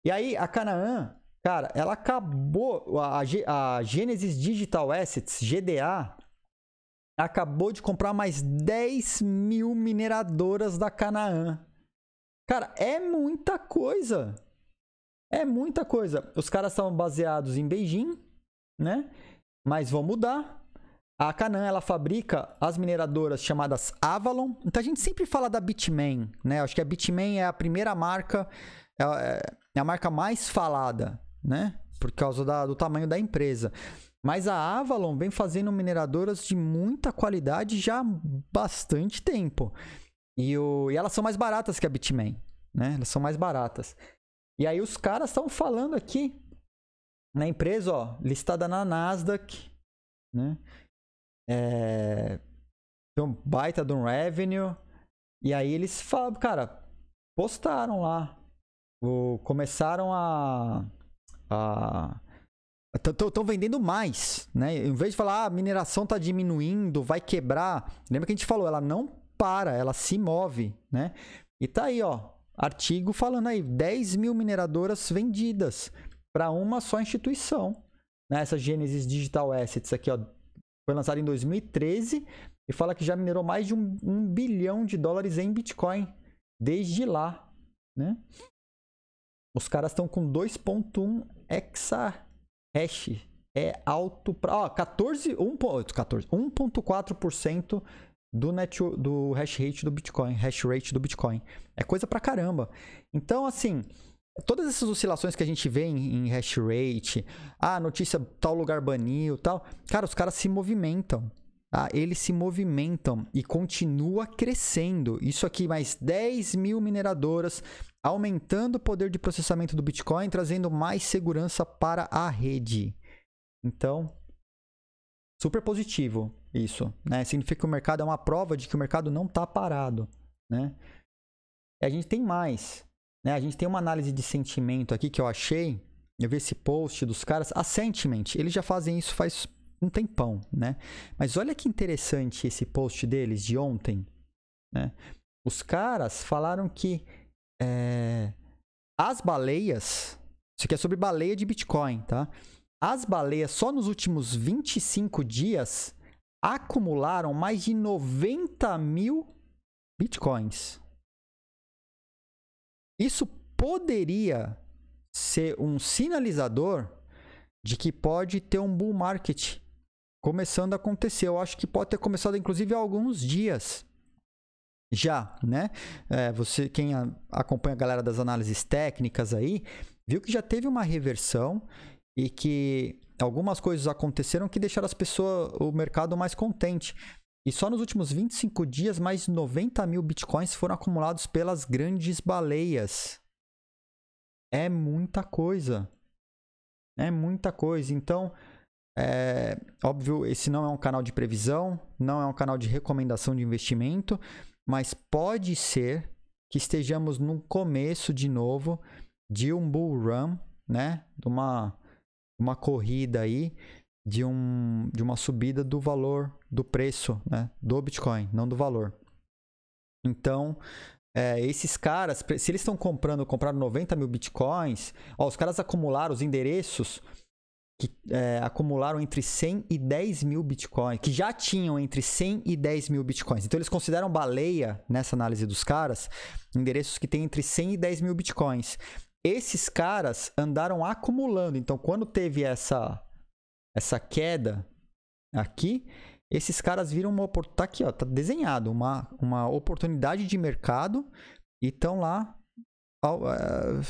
E aí a Canaã Cara, ela acabou. A, a Genesis Digital Assets, GDA, acabou de comprar mais 10 mil mineradoras da Canaã. Cara, é muita coisa. É muita coisa. Os caras são baseados em Beijing, né? Mas vão mudar. A Canaan, ela fabrica as mineradoras chamadas Avalon. Então a gente sempre fala da Bitmain, né? Acho que a Bitmain é a primeira marca, é, é, é a marca mais falada né? Por causa da, do tamanho da empresa. Mas a Avalon vem fazendo mineradoras de muita qualidade já há bastante tempo. E, o, e elas são mais baratas que a Bitmain, né? Elas são mais baratas. E aí os caras estão falando aqui na empresa, ó, listada na Nasdaq, né? É, tem um baita de um revenue. E aí eles falam, cara, postaram lá. O, começaram a Estão ah. vendendo mais, né? Em vez de falar, ah, a mineração está diminuindo, vai quebrar. Lembra que a gente falou, ela não para, ela se move, né? E tá aí, ó, artigo falando aí, 10 mil mineradoras vendidas para uma só instituição. Né? Essa Genesis Digital Assets aqui, ó, foi lançada em 2013 e fala que já minerou mais de um, um bilhão de dólares em Bitcoin desde lá, né? Os caras estão com 2.1 hexa hash. É alto para. Ó, 14. 1.4% do, net, do hash rate do Bitcoin, hash rate do Bitcoin. É coisa pra caramba. Então, assim, todas essas oscilações que a gente vê em, em hash rate, ah, notícia tal lugar baniu, tal, cara, os caras se movimentam. Tá? Eles se movimentam e continua crescendo. Isso aqui, mais 10 mil mineradoras aumentando o poder de processamento do Bitcoin, trazendo mais segurança para a rede. Então, super positivo isso, né? Significa que o mercado é uma prova de que o mercado não está parado, né? E a gente tem mais, né? A gente tem uma análise de sentimento aqui que eu achei, eu vi esse post dos caras, a Sentiment, eles já fazem isso faz um tempão, né? Mas olha que interessante esse post deles de ontem, né? Os caras falaram que é, as baleias. Isso aqui é sobre baleia de Bitcoin, tá? As baleias, só nos últimos 25 dias, acumularam mais de 90 mil bitcoins. Isso poderia ser um sinalizador de que pode ter um bull market começando a acontecer. Eu acho que pode ter começado, inclusive, há alguns dias já, né? É, você, quem a, acompanha a galera das análises técnicas aí, viu que já teve uma reversão e que algumas coisas aconteceram que deixaram as pessoas, o mercado mais contente. E só nos últimos 25 dias, mais 90 mil bitcoins foram acumulados pelas grandes baleias. É muita coisa. É muita coisa. Então, é óbvio, esse não é um canal de previsão, não é um canal de recomendação de investimento mas pode ser que estejamos no começo de novo de um bull run, né? De uma, uma corrida aí, de, um, de uma subida do valor, do preço, né? Do Bitcoin, não do valor. Então, é, esses caras, se eles estão comprando, compraram 90 mil Bitcoins, ó, os caras acumularam os endereços que é, acumularam entre 100 e 10 mil bitcoins, que já tinham entre 100 e 10 mil bitcoins. Então eles consideram baleia, nessa análise dos caras, endereços que têm entre 100 e 10 mil bitcoins. Esses caras andaram acumulando. Então quando teve essa, essa queda aqui, esses caras viram uma oportunidade. Tá aqui, ó, tá desenhado uma, uma oportunidade de mercado e estão lá. Ao, uh,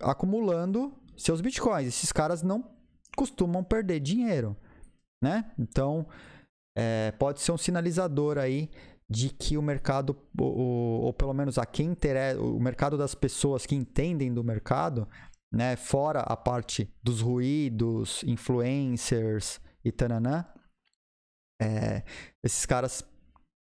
acumulando seus bitcoins. Esses caras não costumam perder dinheiro, né? Então, é, pode ser um sinalizador aí de que o mercado, ou, ou pelo menos a quem interessa, o mercado das pessoas que entendem do mercado, né? Fora a parte dos ruídos, influencers e tananã, é, esses caras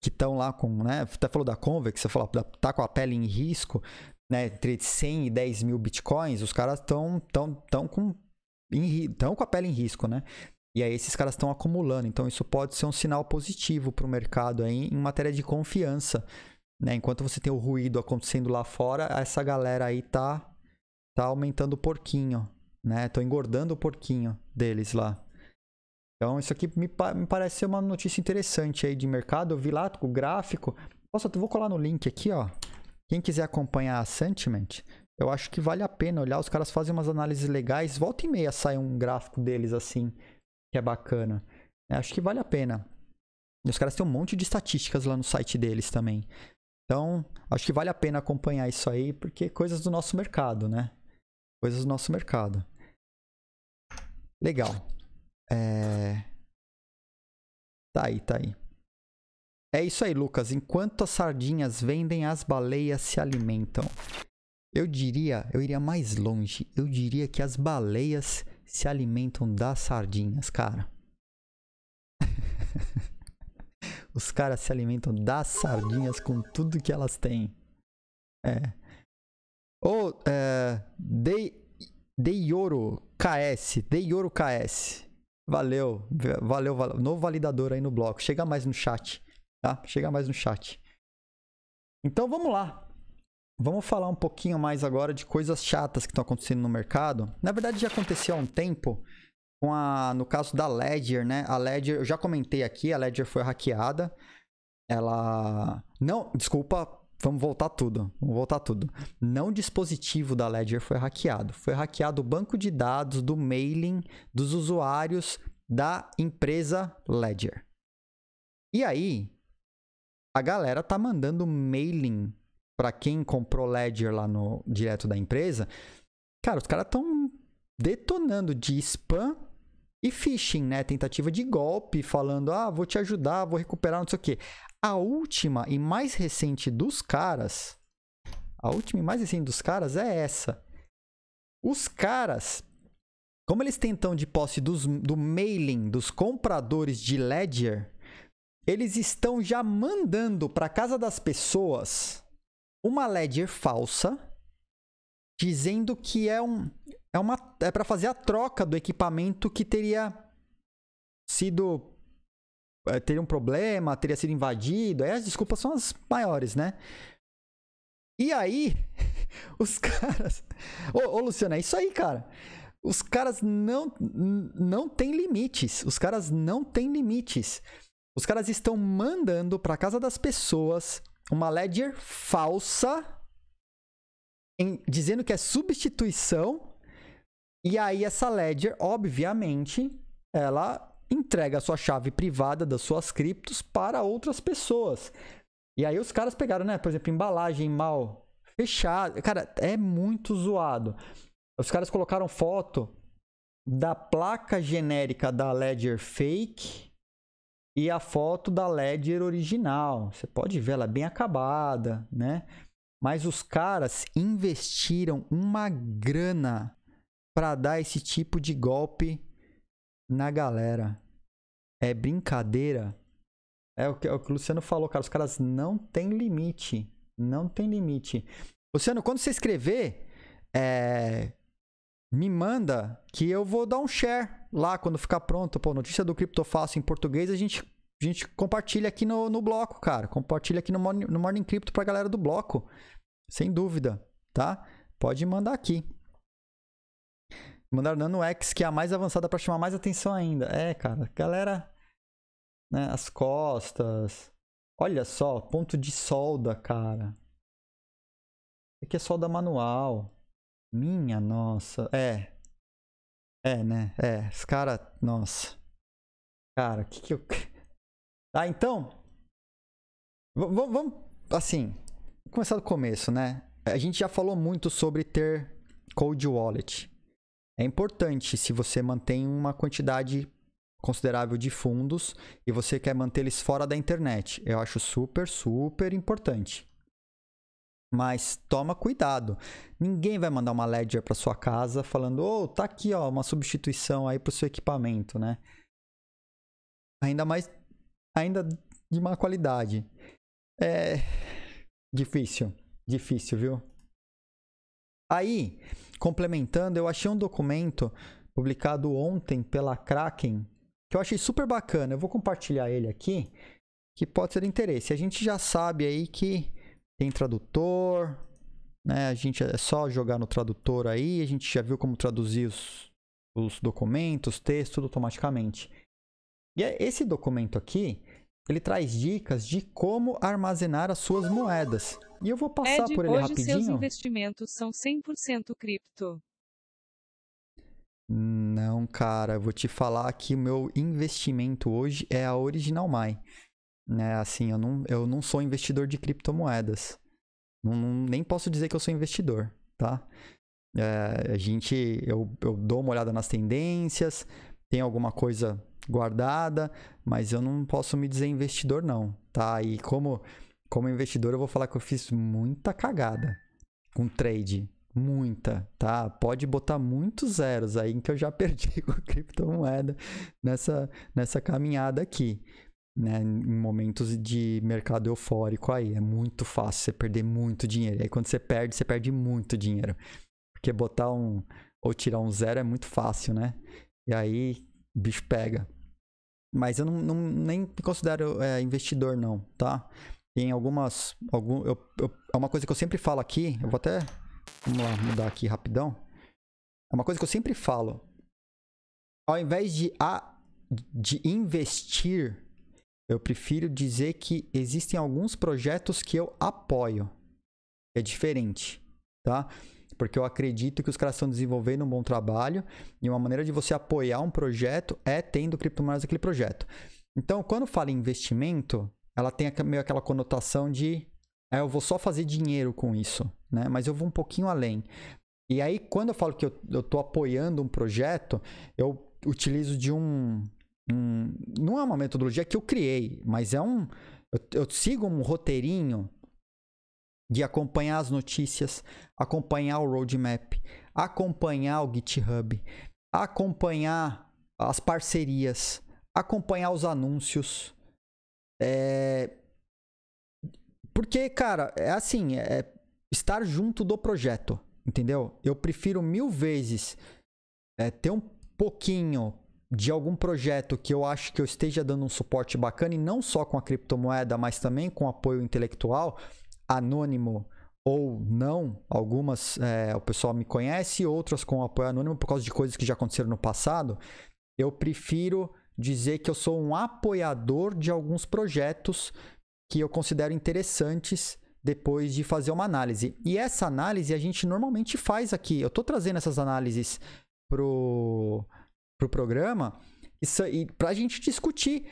que estão lá com, né? Até falou da Convex, você falou, tá com a pele em risco, né, entre 100 e 10 mil bitcoins, os caras estão tão, tão com estão com a pele em risco, né? E aí esses caras estão acumulando. Então isso pode ser um sinal positivo para o mercado aí em matéria de confiança. Né? Enquanto você tem o ruído acontecendo lá fora, essa galera aí tá, tá aumentando o porquinho. Né? Tô engordando o porquinho deles lá. Então isso aqui me, me parece ser uma notícia interessante aí de mercado. Eu vi lá o gráfico. Nossa, eu vou colar no link aqui, ó. Quem quiser acompanhar a Sentiment, eu acho que vale a pena olhar. Os caras fazem umas análises legais. Volta e meia sai um gráfico deles assim, que é bacana. Eu é, acho que vale a pena. E os caras têm um monte de estatísticas lá no site deles também. Então, acho que vale a pena acompanhar isso aí, porque coisas do nosso mercado, né? Coisas do nosso mercado. Legal. É... Tá aí, tá aí. É isso aí, Lucas. Enquanto as sardinhas vendem, as baleias se alimentam. Eu diria, eu iria mais longe. Eu diria que as baleias se alimentam das sardinhas, cara. [LAUGHS] Os caras se alimentam das sardinhas com tudo que elas têm. É. Ou oh, é, Dei, ouro KS. KS. Valeu, valeu, valeu. Novo validador aí no bloco. Chega mais no chat, tá? Chega mais no chat. Então vamos lá. Vamos falar um pouquinho mais agora de coisas chatas que estão acontecendo no mercado. Na verdade, já aconteceu há um tempo, com a, no caso da Ledger, né? A Ledger, eu já comentei aqui, a Ledger foi hackeada. Ela. Não, desculpa, vamos voltar tudo. Vamos voltar tudo. Não o dispositivo da Ledger foi hackeado. Foi hackeado o banco de dados do mailing dos usuários da empresa Ledger. E aí, a galera tá mandando mailing para quem comprou Ledger lá no direto da empresa, cara, os caras estão detonando de spam e phishing, né? Tentativa de golpe, falando: "Ah, vou te ajudar, vou recuperar, não sei o quê". A última e mais recente dos caras, a última e mais recente dos caras é essa. Os caras, como eles tentam de posse dos, do mailing dos compradores de Ledger, eles estão já mandando para casa das pessoas uma ledger falsa dizendo que é um é uma é para fazer a troca do equipamento que teria sido é, teria um problema, teria sido invadido. Aí as desculpas são as maiores, né? E aí [LAUGHS] os caras Ô, ô é isso aí, cara. Os caras não não tem limites. Os caras não têm limites. Os caras estão mandando para casa das pessoas uma ledger falsa em, dizendo que é substituição. E aí essa ledger, obviamente, ela entrega a sua chave privada das suas criptos para outras pessoas. E aí os caras pegaram, né, por exemplo, embalagem mal fechada. Cara, é muito zoado. Os caras colocaram foto da placa genérica da Ledger Fake e a foto da Ledger original. Você pode ver ela é bem acabada, né? Mas os caras investiram uma grana para dar esse tipo de golpe na galera. É brincadeira. É o que, é o, o Luciano falou, cara. Os caras não tem limite. Não tem limite. Luciano, quando você escrever, é, me manda que eu vou dar um share lá quando ficar pronto, pô, notícia do Criptofácil em português, a gente, a gente compartilha aqui no, no bloco, cara. Compartilha aqui no, no Morning Crypto pra galera do bloco. Sem dúvida, tá? Pode mandar aqui. mandar Nano X, que é a mais avançada para chamar mais atenção ainda. É, cara, galera. Né, as costas. Olha só, ponto de solda, cara. Aqui é solda manual. Minha nossa. É, é, né? É, os caras. Nossa. Cara, o que que eu. Ah, [LAUGHS] então. Vamos. Assim. Começar do começo, né? A gente já falou muito sobre ter cold wallet. É importante se você mantém uma quantidade considerável de fundos e você quer mantê-los fora da internet. Eu acho super, super importante. Mas toma cuidado. Ninguém vai mandar uma Ledger para sua casa falando: "Oh, tá aqui, ó, uma substituição aí pro seu equipamento, né?" Ainda mais ainda de má qualidade. É difícil, difícil, viu? Aí, complementando, eu achei um documento publicado ontem pela Kraken que eu achei super bacana. Eu vou compartilhar ele aqui, que pode ser de interesse. A gente já sabe aí que tem tradutor, né? A gente é só jogar no tradutor aí, a gente já viu como traduzir os, os documentos, texto tudo automaticamente. E é, esse documento aqui, ele traz dicas de como armazenar as suas moedas. E eu vou passar Ed, por ele hoje rapidinho. Seus investimentos são 100% cripto. Não, cara, eu vou te falar que o meu investimento hoje é a Original My. Né? Assim, eu não, eu não sou investidor de criptomoedas. Não, não, nem posso dizer que eu sou investidor, tá? É, a gente, eu, eu dou uma olhada nas tendências, tem alguma coisa guardada, mas eu não posso me dizer investidor não, tá? E como como investidor eu vou falar que eu fiz muita cagada com trade, muita, tá? Pode botar muitos zeros aí que eu já [LAUGHS] perdi com criptomoeda nessa nessa caminhada aqui né, em momentos de mercado eufórico aí. É muito fácil você perder muito dinheiro. E aí quando você perde, você perde muito dinheiro. Porque botar um ou tirar um zero é muito fácil, né? E aí, bicho pega. Mas eu não, não nem me considero é, investidor, não, tá? Em algumas. Algum, eu, eu, é uma coisa que eu sempre falo aqui. Eu vou até. Vamos lá, mudar aqui rapidão. É uma coisa que eu sempre falo. Ao invés de, a, de investir eu prefiro dizer que existem alguns projetos que eu apoio. É diferente, tá? Porque eu acredito que os caras estão desenvolvendo um bom trabalho e uma maneira de você apoiar um projeto é tendo criptomoedas naquele projeto. Então, quando fala em investimento, ela tem meio aquela conotação de é, eu vou só fazer dinheiro com isso, né? Mas eu vou um pouquinho além. E aí, quando eu falo que eu estou apoiando um projeto, eu utilizo de um um, não é uma metodologia que eu criei, mas é um. Eu, eu sigo um roteirinho de acompanhar as notícias, acompanhar o roadmap, acompanhar o GitHub, acompanhar as parcerias, acompanhar os anúncios. É... Porque, cara, é assim, é, é estar junto do projeto, entendeu? Eu prefiro mil vezes é, ter um pouquinho de algum projeto que eu acho que eu esteja dando um suporte bacana, e não só com a criptomoeda, mas também com apoio intelectual, anônimo ou não, algumas é, o pessoal me conhece, outras com apoio anônimo por causa de coisas que já aconteceram no passado, eu prefiro dizer que eu sou um apoiador de alguns projetos que eu considero interessantes depois de fazer uma análise. E essa análise a gente normalmente faz aqui. Eu estou trazendo essas análises pro pro programa e e pra gente discutir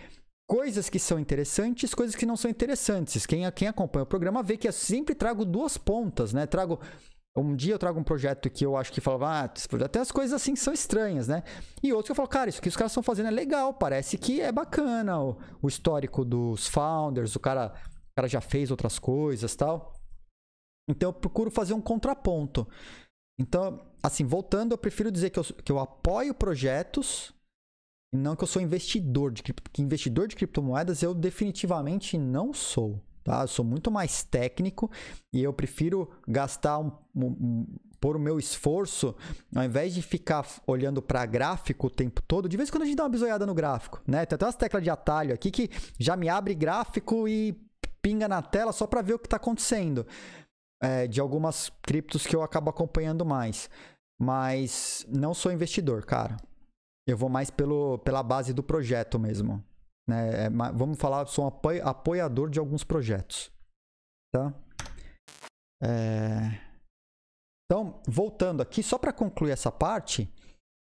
coisas que são interessantes, coisas que não são interessantes. Quem, quem acompanha o programa vê que eu sempre trago duas pontas, né? Trago um dia eu trago um projeto que eu acho que falava, ah, até as coisas assim são estranhas, né? E outros que eu falo, cara, isso que os caras estão fazendo é legal, parece que é bacana o, o, histórico dos founders, o cara, o cara já fez outras coisas tal. Então eu procuro fazer um contraponto. Então, assim, voltando, eu prefiro dizer que eu, que eu apoio projetos e não que eu sou investidor de cripto, que investidor de criptomoedas eu definitivamente não sou. Tá? Eu sou muito mais técnico e eu prefiro gastar um, um, um por o meu esforço, ao invés de ficar olhando para gráfico o tempo todo, de vez em quando a gente dá uma bisoiada no gráfico, né? Tem até umas teclas de atalho aqui que já me abre gráfico e pinga na tela só para ver o que está acontecendo é, de algumas criptos que eu acabo acompanhando mais. Mas não sou investidor, cara. Eu vou mais pelo, pela base do projeto mesmo. Né? É vamos falar, sou um apoio, apoiador de alguns projetos. Tá? É... Então, voltando aqui, só para concluir essa parte.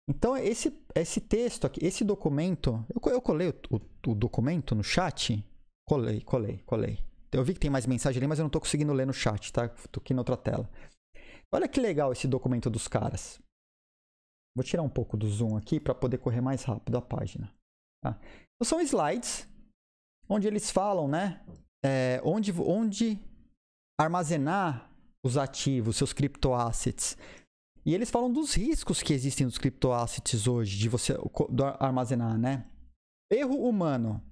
Então, esse, esse texto aqui, esse documento. Eu, eu colei o, o, o documento no chat? Colei, colei, colei. Eu vi que tem mais mensagem ali, mas eu não estou conseguindo ler no chat, tá? Tô aqui na outra tela. Olha que legal esse documento dos caras. Vou tirar um pouco do zoom aqui para poder correr mais rápido a página. Tá? Então, são slides onde eles falam, né? É, onde, onde armazenar os ativos, seus criptoassets. E eles falam dos riscos que existem dos criptoassets hoje de você armazenar, né? Erro humano.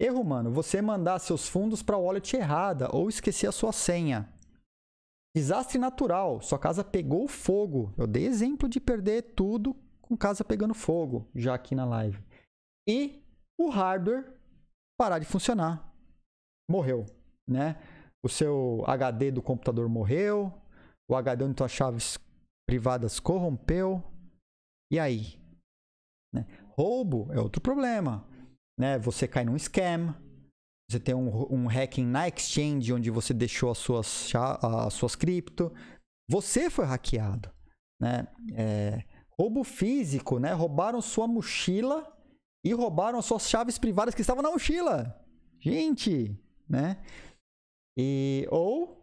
Erro, mano, você mandar seus fundos para a wallet errada ou esquecer a sua senha. Desastre natural, sua casa pegou fogo. Eu dei exemplo de perder tudo com casa pegando fogo, já aqui na live. E o hardware parar de funcionar. Morreu, né? O seu HD do computador morreu, o HD onde suas chaves privadas corrompeu. E aí? Né? Roubo é outro problema né? Você cai num scam, você tem um, um hacking na exchange onde você deixou as suas, as suas cripto. Você foi hackeado, né? É, roubo físico, né? Roubaram sua mochila e roubaram suas chaves privadas que estavam na mochila. Gente, né? E ou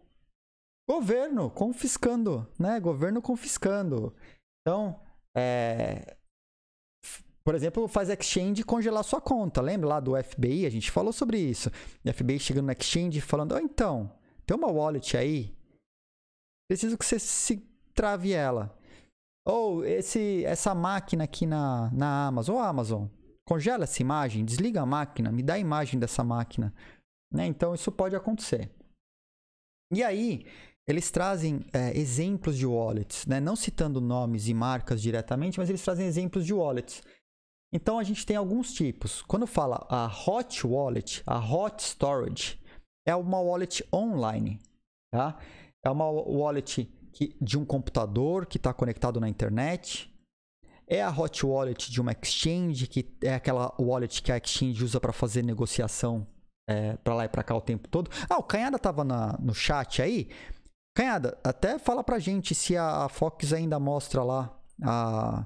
governo confiscando, né? Governo confiscando. Então, é, por exemplo, faz exchange congelar sua conta. Lembra lá do FBI? A gente falou sobre isso. O FBI chegando no exchange falando: oh, então, tem uma wallet aí? Preciso que você se trave ela. Ou esse, essa máquina aqui na, na Amazon. Ô, Amazon, congela essa imagem, desliga a máquina, me dá a imagem dessa máquina. Né? Então, isso pode acontecer. E aí, eles trazem é, exemplos de wallets, né? não citando nomes e marcas diretamente, mas eles trazem exemplos de wallets. Então a gente tem alguns tipos. Quando fala a hot wallet, a hot storage é uma wallet online, tá? É uma wallet que, de um computador que está conectado na internet. É a hot wallet de uma exchange, que é aquela wallet que a exchange usa para fazer negociação é, para lá e para cá o tempo todo. Ah, o Canhada tava na, no chat aí. Canhada, até fala pra gente se a, a Fox ainda mostra lá a,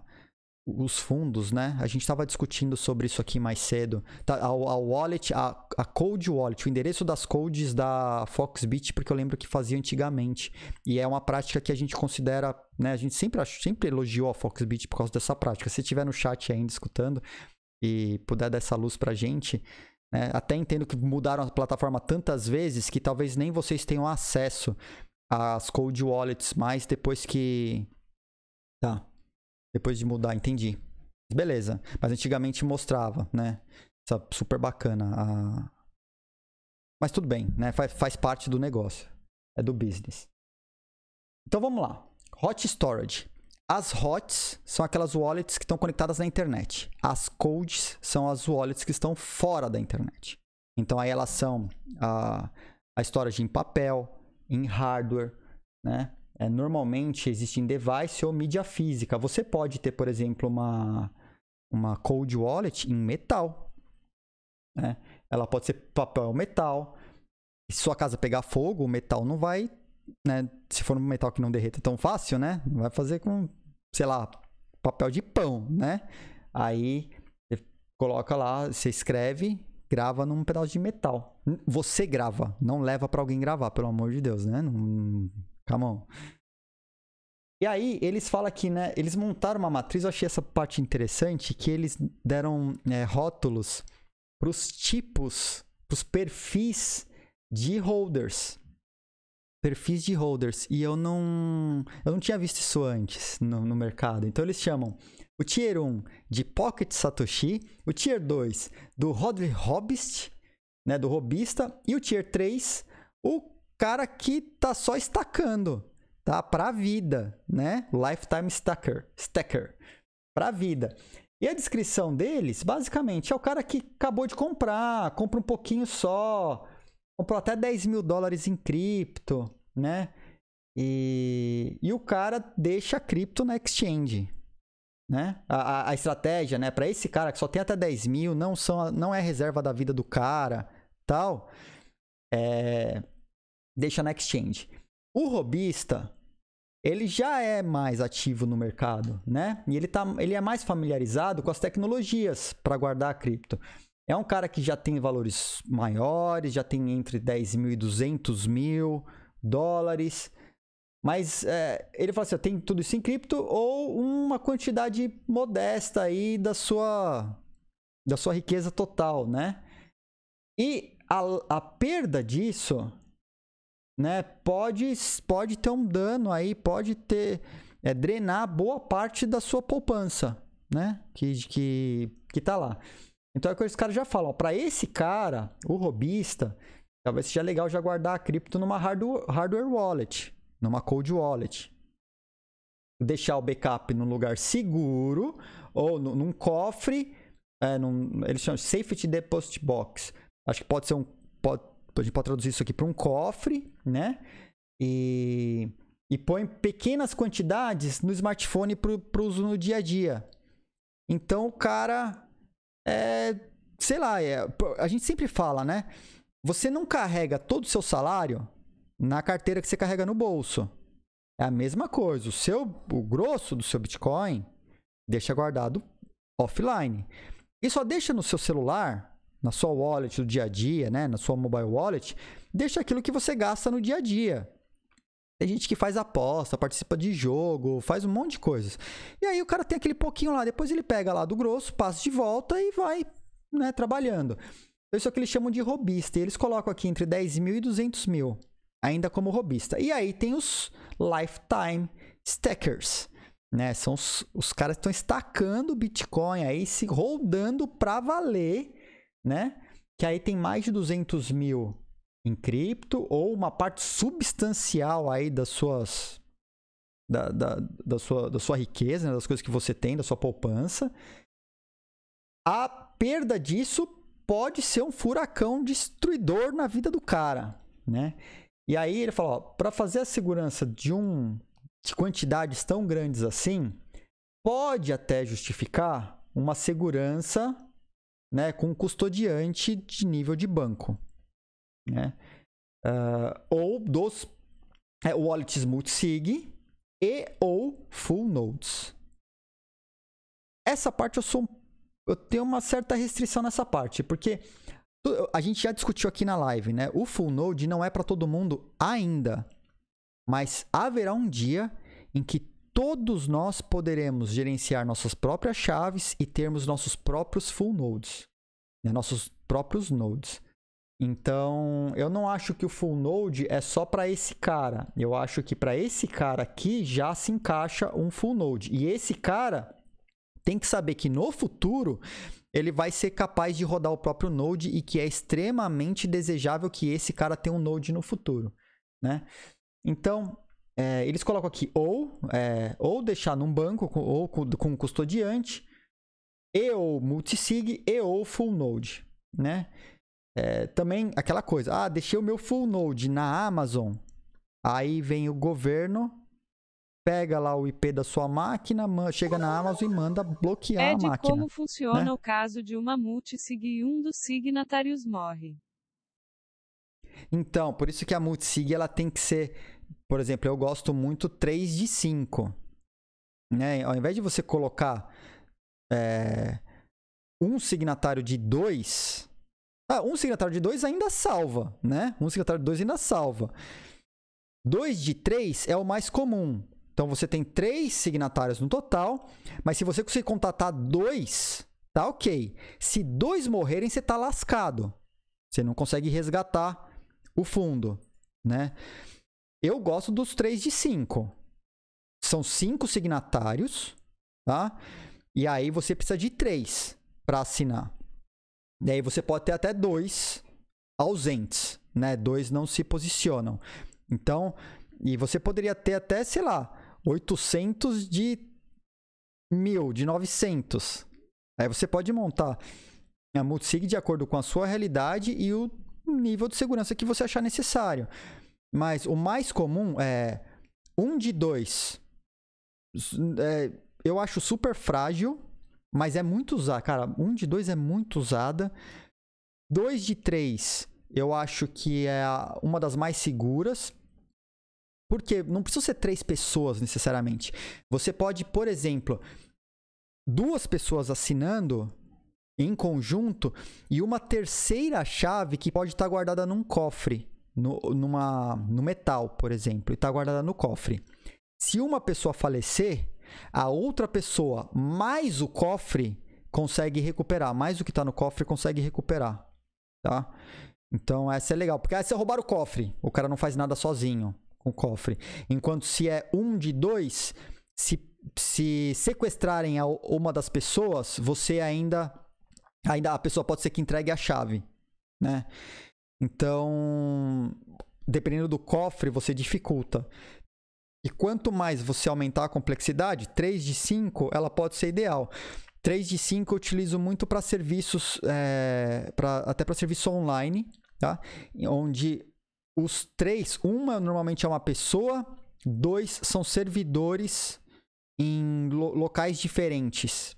os fundos, né? A gente estava discutindo sobre isso aqui mais cedo. Tá, a, a wallet, a, a cold wallet, o endereço das codes da Foxbit, porque eu lembro que fazia antigamente. E é uma prática que a gente considera, né? A gente sempre, sempre elogiou a Foxbit por causa dessa prática. Se tiver no chat ainda escutando e puder dar essa luz pra gente, né? Até entendo que mudaram a plataforma tantas vezes que talvez nem vocês tenham acesso às cold wallets mais depois que... Tá, depois de mudar, entendi. Beleza. Mas antigamente mostrava, né? Essa é super bacana. A... Mas tudo bem, né? Faz, faz parte do negócio. É do business. Então vamos lá. Hot Storage. As hots são aquelas wallets que estão conectadas na internet. As codes são as wallets que estão fora da internet. Então aí elas são a, a storage em papel, em hardware, né? é, normalmente existe em device ou mídia física. Você pode ter, por exemplo, uma, uma cold wallet em metal. Né? Ela pode ser papel metal. se sua casa pegar fogo, o metal não vai. Né? Se for um metal que não derreta tão fácil, né? Vai fazer com, sei lá, papel de pão, né? Aí você coloca lá, você escreve, grava num pedaço de metal. Você grava, não leva para alguém gravar, pelo amor de Deus, né? Não, Come on. E aí, eles falam que, né? Eles montaram uma matriz, eu achei essa parte interessante, que eles deram é, rótulos para os tipos, para os perfis de holders. Perfis de holders. E eu não. Eu não tinha visto isso antes no, no mercado. Então eles chamam o Tier 1 de Pocket Satoshi, o Tier 2 do Hodley Hobbist, né? Do Robista, e o Tier 3, o cara que tá só estacando, tá? Pra vida, né? Lifetime stacker, stacker. Pra vida. E a descrição deles, basicamente, é o cara que acabou de comprar, compra um pouquinho só, comprou até 10 mil dólares em cripto, né? E, e o cara deixa a cripto na exchange, né? A, a, a estratégia, né? Para esse cara que só tem até 10 mil, não, são, não é reserva da vida do cara, tal. É, deixa na exchange. O robista, ele já é mais ativo no mercado, né? E ele, tá, ele é mais familiarizado com as tecnologias para guardar a cripto. É um cara que já tem valores maiores, já tem entre 10 mil e 200 mil dólares. Mas é, ele fala assim: eu tenho tudo isso em cripto ou uma quantidade modesta aí da sua, da sua riqueza total, né? E a, a perda disso né? Pode, pode ter um dano aí, pode ter é, drenar boa parte da sua poupança, né? Que, que, que tá lá. Então é o que os caras já falam. Para esse cara, o robista, talvez seja legal já guardar a cripto numa hardware, hardware wallet, numa cold wallet. Deixar o backup num lugar seguro ou num, num cofre. É, num, eles chamam de Safety Deposit Box. Acho que pode ser um. Pode, a gente pode traduzir isso aqui para um cofre, né? E, e põe pequenas quantidades no smartphone para uso no dia a dia. Então o cara é, sei lá, é, a gente sempre fala, né? Você não carrega todo o seu salário na carteira que você carrega no bolso. É a mesma coisa. O seu, o grosso do seu Bitcoin deixa guardado offline. E só deixa no seu celular na sua wallet do dia a dia, né? na sua mobile wallet, deixa aquilo que você gasta no dia a dia. Tem gente que faz aposta, participa de jogo, faz um monte de coisas. E aí o cara tem aquele pouquinho lá, depois ele pega lá do grosso, passa de volta e vai né, trabalhando. Então, isso é o que eles chamam de robista. E eles colocam aqui entre 10 mil e 200 mil, ainda como robista. E aí tem os lifetime stackers. Né? São os, os caras que estão estacando o Bitcoin aí, se rodando para valer né? Que aí tem mais de 200 mil em cripto ou uma parte substancial aí das suas da, da, da, sua, da sua riqueza, né? das coisas que você tem, da sua poupança. A perda disso pode ser um furacão destruidor na vida do cara, né? E aí ele fala, para fazer a segurança de um de quantidades tão grandes assim, pode até justificar uma segurança né, com custodiante de nível de banco. Né? Uh, ou dos é, wallets multisig e ou full nodes. Essa parte eu sou eu tenho uma certa restrição nessa parte, porque a gente já discutiu aqui na live, né? O full node não é para todo mundo ainda, mas haverá um dia em que todos nós poderemos gerenciar nossas próprias chaves e termos nossos próprios full nodes, né? nossos próprios nodes. Então, eu não acho que o full node é só para esse cara. Eu acho que para esse cara aqui já se encaixa um full node. E esse cara tem que saber que no futuro ele vai ser capaz de rodar o próprio node e que é extremamente desejável que esse cara tenha um node no futuro, né? Então, é, eles colocam aqui ou, é, ou deixar num banco com, ou com, com um custodiante, e ou multisig, e ou full node, né? É, também aquela coisa, ah, deixei o meu full node na Amazon, aí vem o governo, pega lá o IP da sua máquina, chega na Amazon e manda bloquear é a máquina. É de como né? funciona né? o caso de uma multisig e um dos signatários morre. Então, por isso que a multisig ela tem que ser por exemplo, eu gosto muito 3 de 5. Né? Ao invés de você colocar é, um signatário de 2. Ah, um signatário de 2 ainda salva, né? Um signatário de 2 ainda salva. 2 de 3 é o mais comum. Então você tem 3 signatários no total, mas se você conseguir contatar 2, tá ok. Se 2 morrerem, você tá lascado. Você não consegue resgatar o fundo, né? Eu gosto dos três de cinco. São cinco signatários, tá? E aí você precisa de três para assinar. E aí você pode ter até dois ausentes, né? Dois não se posicionam. Então, e você poderia ter até, sei lá, 800 de mil, de 900. Aí você pode montar a multisig de acordo com a sua realidade e o nível de segurança que você achar necessário. Mas o mais comum é um de dois. É, eu acho super frágil, mas é muito usada. Cara, um de dois é muito usada. Dois de três, eu acho que é uma das mais seguras. Porque não precisa ser três pessoas necessariamente. Você pode, por exemplo, duas pessoas assinando em conjunto e uma terceira chave que pode estar tá guardada num cofre no, numa, no metal, por exemplo, e está guardada no cofre. Se uma pessoa falecer, a outra pessoa mais o cofre consegue recuperar, mais o que está no cofre consegue recuperar, tá? Então essa é legal, porque aí ah, roubar o cofre, o cara não faz nada sozinho com o cofre. Enquanto se é um de dois, se, se sequestrarem a, uma das pessoas, você ainda ainda a pessoa pode ser que entregue a chave, né? Então, dependendo do cofre, você dificulta. E quanto mais você aumentar a complexidade, 3 de 5, ela pode ser ideal. 3 de 5 eu utilizo muito para serviços, é, pra, até para serviço online, tá? Onde os três, uma normalmente é uma pessoa, dois são servidores em lo locais diferentes,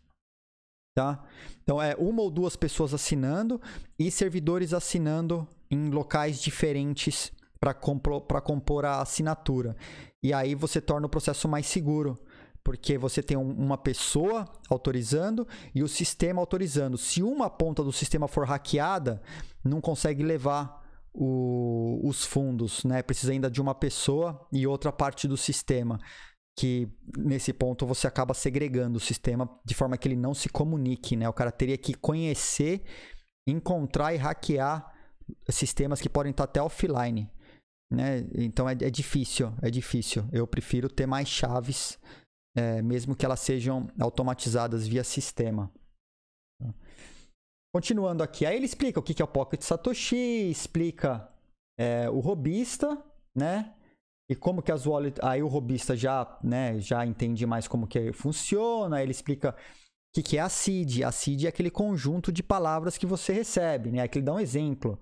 tá? Então é uma ou duas pessoas assinando e servidores assinando em locais diferentes para compor, a assinatura. E aí você torna o processo mais seguro, porque você tem um, uma pessoa autorizando e o sistema autorizando. Se uma ponta do sistema for hackeada, não consegue levar o, os fundos, né? Precisa ainda de uma pessoa e outra parte do sistema. Que nesse ponto você acaba segregando o sistema de forma que ele não se comunique, né? O cara teria que conhecer, encontrar e hackear sistemas que podem estar até offline. Né? Então é, é difícil, é difícil. Eu prefiro ter mais chaves, é, mesmo que elas sejam automatizadas via sistema. Continuando aqui, aí ele explica o que é o Pocket Satoshi, explica é, o robista, né? E como que as wallets. Aí o robista já, né, já entende mais como que funciona. Aí ele explica o que, que é a CID. A CID é aquele conjunto de palavras que você recebe, né? Aqui ele dá um exemplo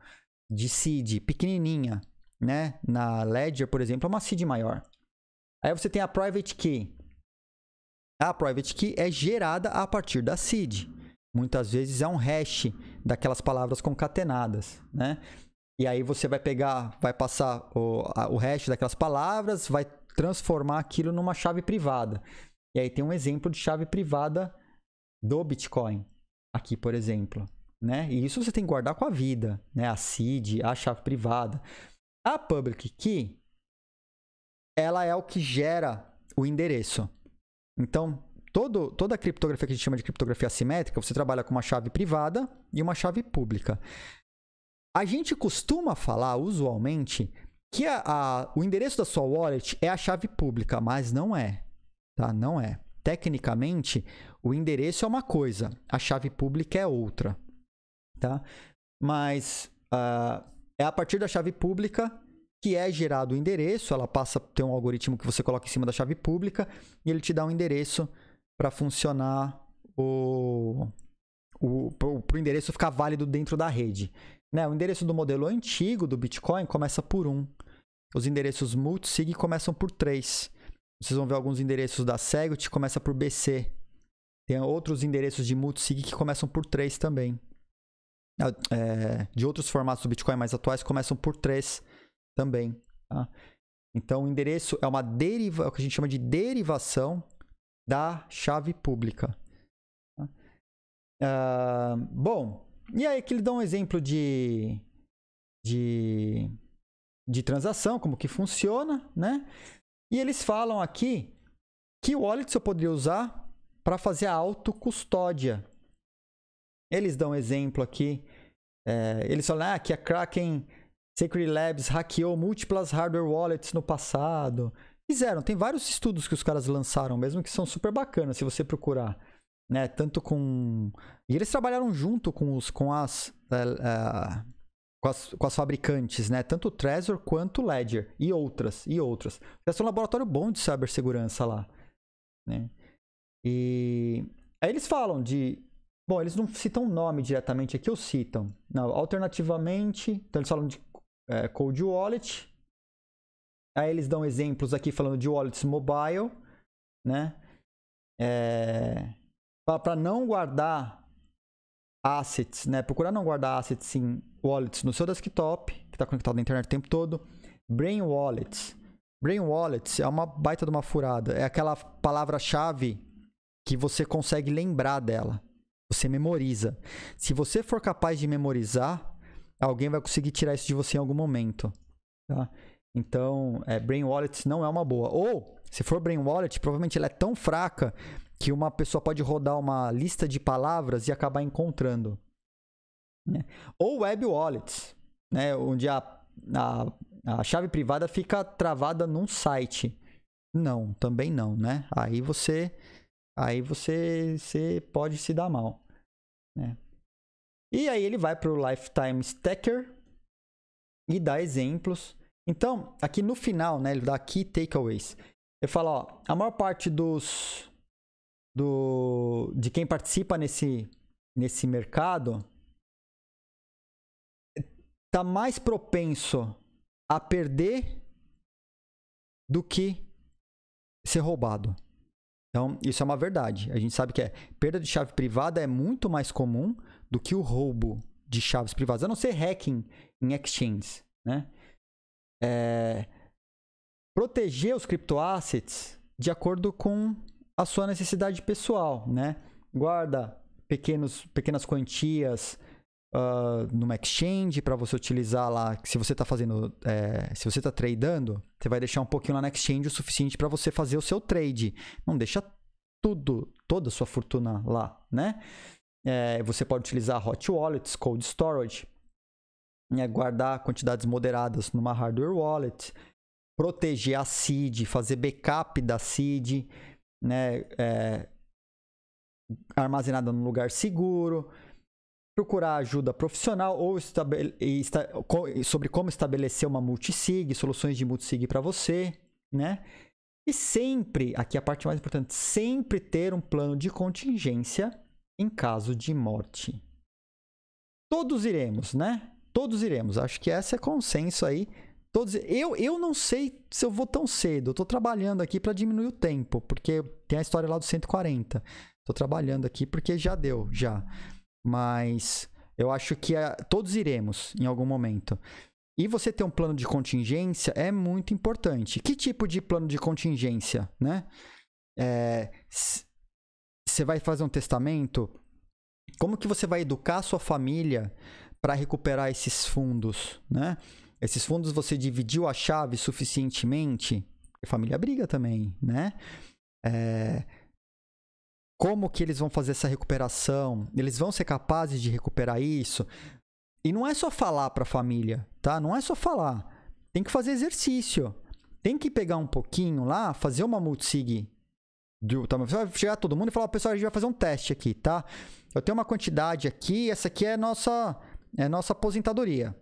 de seed pequenininha, né? Na Ledger, por exemplo, é uma seed maior. Aí você tem a private key. A private key é gerada a partir da seed. Muitas vezes é um hash daquelas palavras concatenadas, né? E aí você vai pegar, vai passar o, a, o hash daquelas palavras, vai transformar aquilo numa chave privada. E aí tem um exemplo de chave privada do Bitcoin aqui, por exemplo né? E isso você tem que guardar com a vida, né? A seed, a chave privada. A public key, ela é o que gera o endereço. Então, todo, toda a criptografia que a gente chama de criptografia assimétrica, você trabalha com uma chave privada e uma chave pública. A gente costuma falar, usualmente, que a, a, o endereço da sua wallet é a chave pública, mas não é. Tá? Não é. Tecnicamente, o endereço é uma coisa, a chave pública é outra tá? Mas uh, é a partir da chave pública que é gerado o endereço, ela passa a ter um algoritmo que você coloca em cima da chave pública e ele te dá um endereço para funcionar o o pro, pro endereço ficar válido dentro da rede. Né? O endereço do modelo antigo do Bitcoin começa por 1. Os endereços multisig começam por 3. Vocês vão ver alguns endereços da Segwit começa por BC. Tem outros endereços de multisig que começam por 3 também é, de outros formatos do Bitcoin mais atuais começam por 3 também. Tá? Então, o endereço é uma deriva, é o que a gente chama de derivação da chave pública. Tá? Uh, bom, e aí que ele dá um exemplo de, de, de transação, como que funciona, né? E eles falam aqui que o wallets eu poderia usar para fazer a autocustódia. Eles dão exemplo aqui é, eles falam ah, que a Kraken Secret Labs hackeou múltiplas hardware wallets no passado. Fizeram, tem vários estudos que os caras lançaram mesmo que são super bacanas se você procurar. Né? Tanto com. E eles trabalharam junto com, os, com as. Uh, uh, com as, com as, fabricantes, né? Tanto o Trezor quanto o Ledger e outras e outras. Já são um laboratório bom de cibersegurança lá, né? E aí eles falam de Bom, eles não citam o nome diretamente aqui, Eu citam. Não, alternativamente, então eles falam de é, Cold Wallet. Aí eles dão exemplos aqui falando de wallets mobile, né? É, para não guardar assets, né? Procurar não guardar assets em wallets no seu desktop, que está conectado na internet o tempo todo. Brain Wallets. Brain Wallets é uma baita de uma furada. É aquela palavra-chave que você consegue lembrar dela. Você memoriza. Se você for capaz de memorizar, alguém vai conseguir tirar isso de você em algum momento. Tá? Então, é, Brain Wallet não é uma boa. Ou, se for Brain Wallet, provavelmente ela é tão fraca que uma pessoa pode rodar uma lista de palavras e acabar encontrando. Né? Ou Web Wallets, né? onde a, a, a chave privada fica travada num site. Não, também não, né? Aí você aí você, você pode se dar mal. Né? E aí ele vai para o Lifetime Stacker e dá exemplos. Então, aqui no final, né, ele dá key takeaways. Ele fala, ó, a maior parte dos do de quem participa nesse nesse mercado tá mais propenso a perder do que ser roubado. Então, isso é uma verdade. A gente sabe que é perda de chave privada é muito mais comum do que o roubo de chaves privadas, a não ser hacking em exchanges, né? É, proteger os criptoassets de acordo com a sua necessidade pessoal, né? Guarda pequenos, pequenas quantias, uh, numa exchange para você utilizar lá. Se você está fazendo, é, se você está tradando, você vai deixar um pouquinho lá na exchange o suficiente para você fazer o seu trade. Não deixa tudo, toda a sua fortuna lá, né? É, você pode utilizar hot wallets, cold storage, é, guardar quantidades moderadas numa hardware wallet, proteger a seed, fazer backup da seed, né? É, armazenada num lugar seguro procurar ajuda profissional ou sobre como estabelecer uma multisig, soluções de multisig para você, né? E sempre, aqui a parte mais importante, sempre ter um plano de contingência em caso de morte. Todos iremos, né? Todos iremos. Acho que essa é consenso aí. Todos, eu, eu não sei se eu vou tão cedo. Eu tô trabalhando aqui para diminuir o tempo, porque tem a história lá do 140. Tô trabalhando aqui porque já deu, já. Mas eu acho que a, ah, todos iremos em algum momento. E você ter um plano de contingência é muito importante. Que tipo de plano de contingência, né? É, você é, vai fazer um testamento? Como que você vai educar a sua família para recuperar esses fundos, né? Esses fundos você dividiu a chave suficientemente? a família briga também, né? É, como que eles vão fazer essa recuperação? Eles vão ser capazes de recuperar isso? E não é só falar para a família, tá? Não é só falar. Tem que fazer exercício. Tem que pegar um pouquinho lá, fazer uma multisig. tá, você vai chegar todo mundo e falar, pessoal, a gente vai fazer um teste aqui, tá? Eu tenho uma quantidade aqui, essa aqui é nossa, é nossa aposentadoria.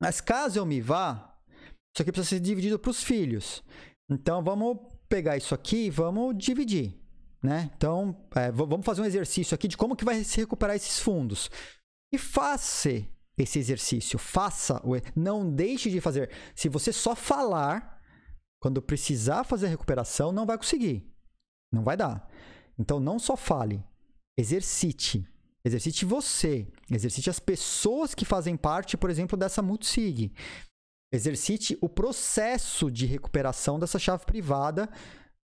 Mas caso eu me vá, isso aqui precisa ser dividido para os filhos. Então vamos pegar isso aqui e vamos dividir. Né? Então, é, vamos fazer um exercício aqui de como que vai se recuperar esses fundos. E faça esse exercício, faça, não deixe de fazer. Se você só falar, quando precisar fazer a recuperação, não vai conseguir. Não vai dar. Então, não só fale, exercite. Exercite você, exercite as pessoas que fazem parte, por exemplo, dessa multisig. Exercite o processo de recuperação dessa chave privada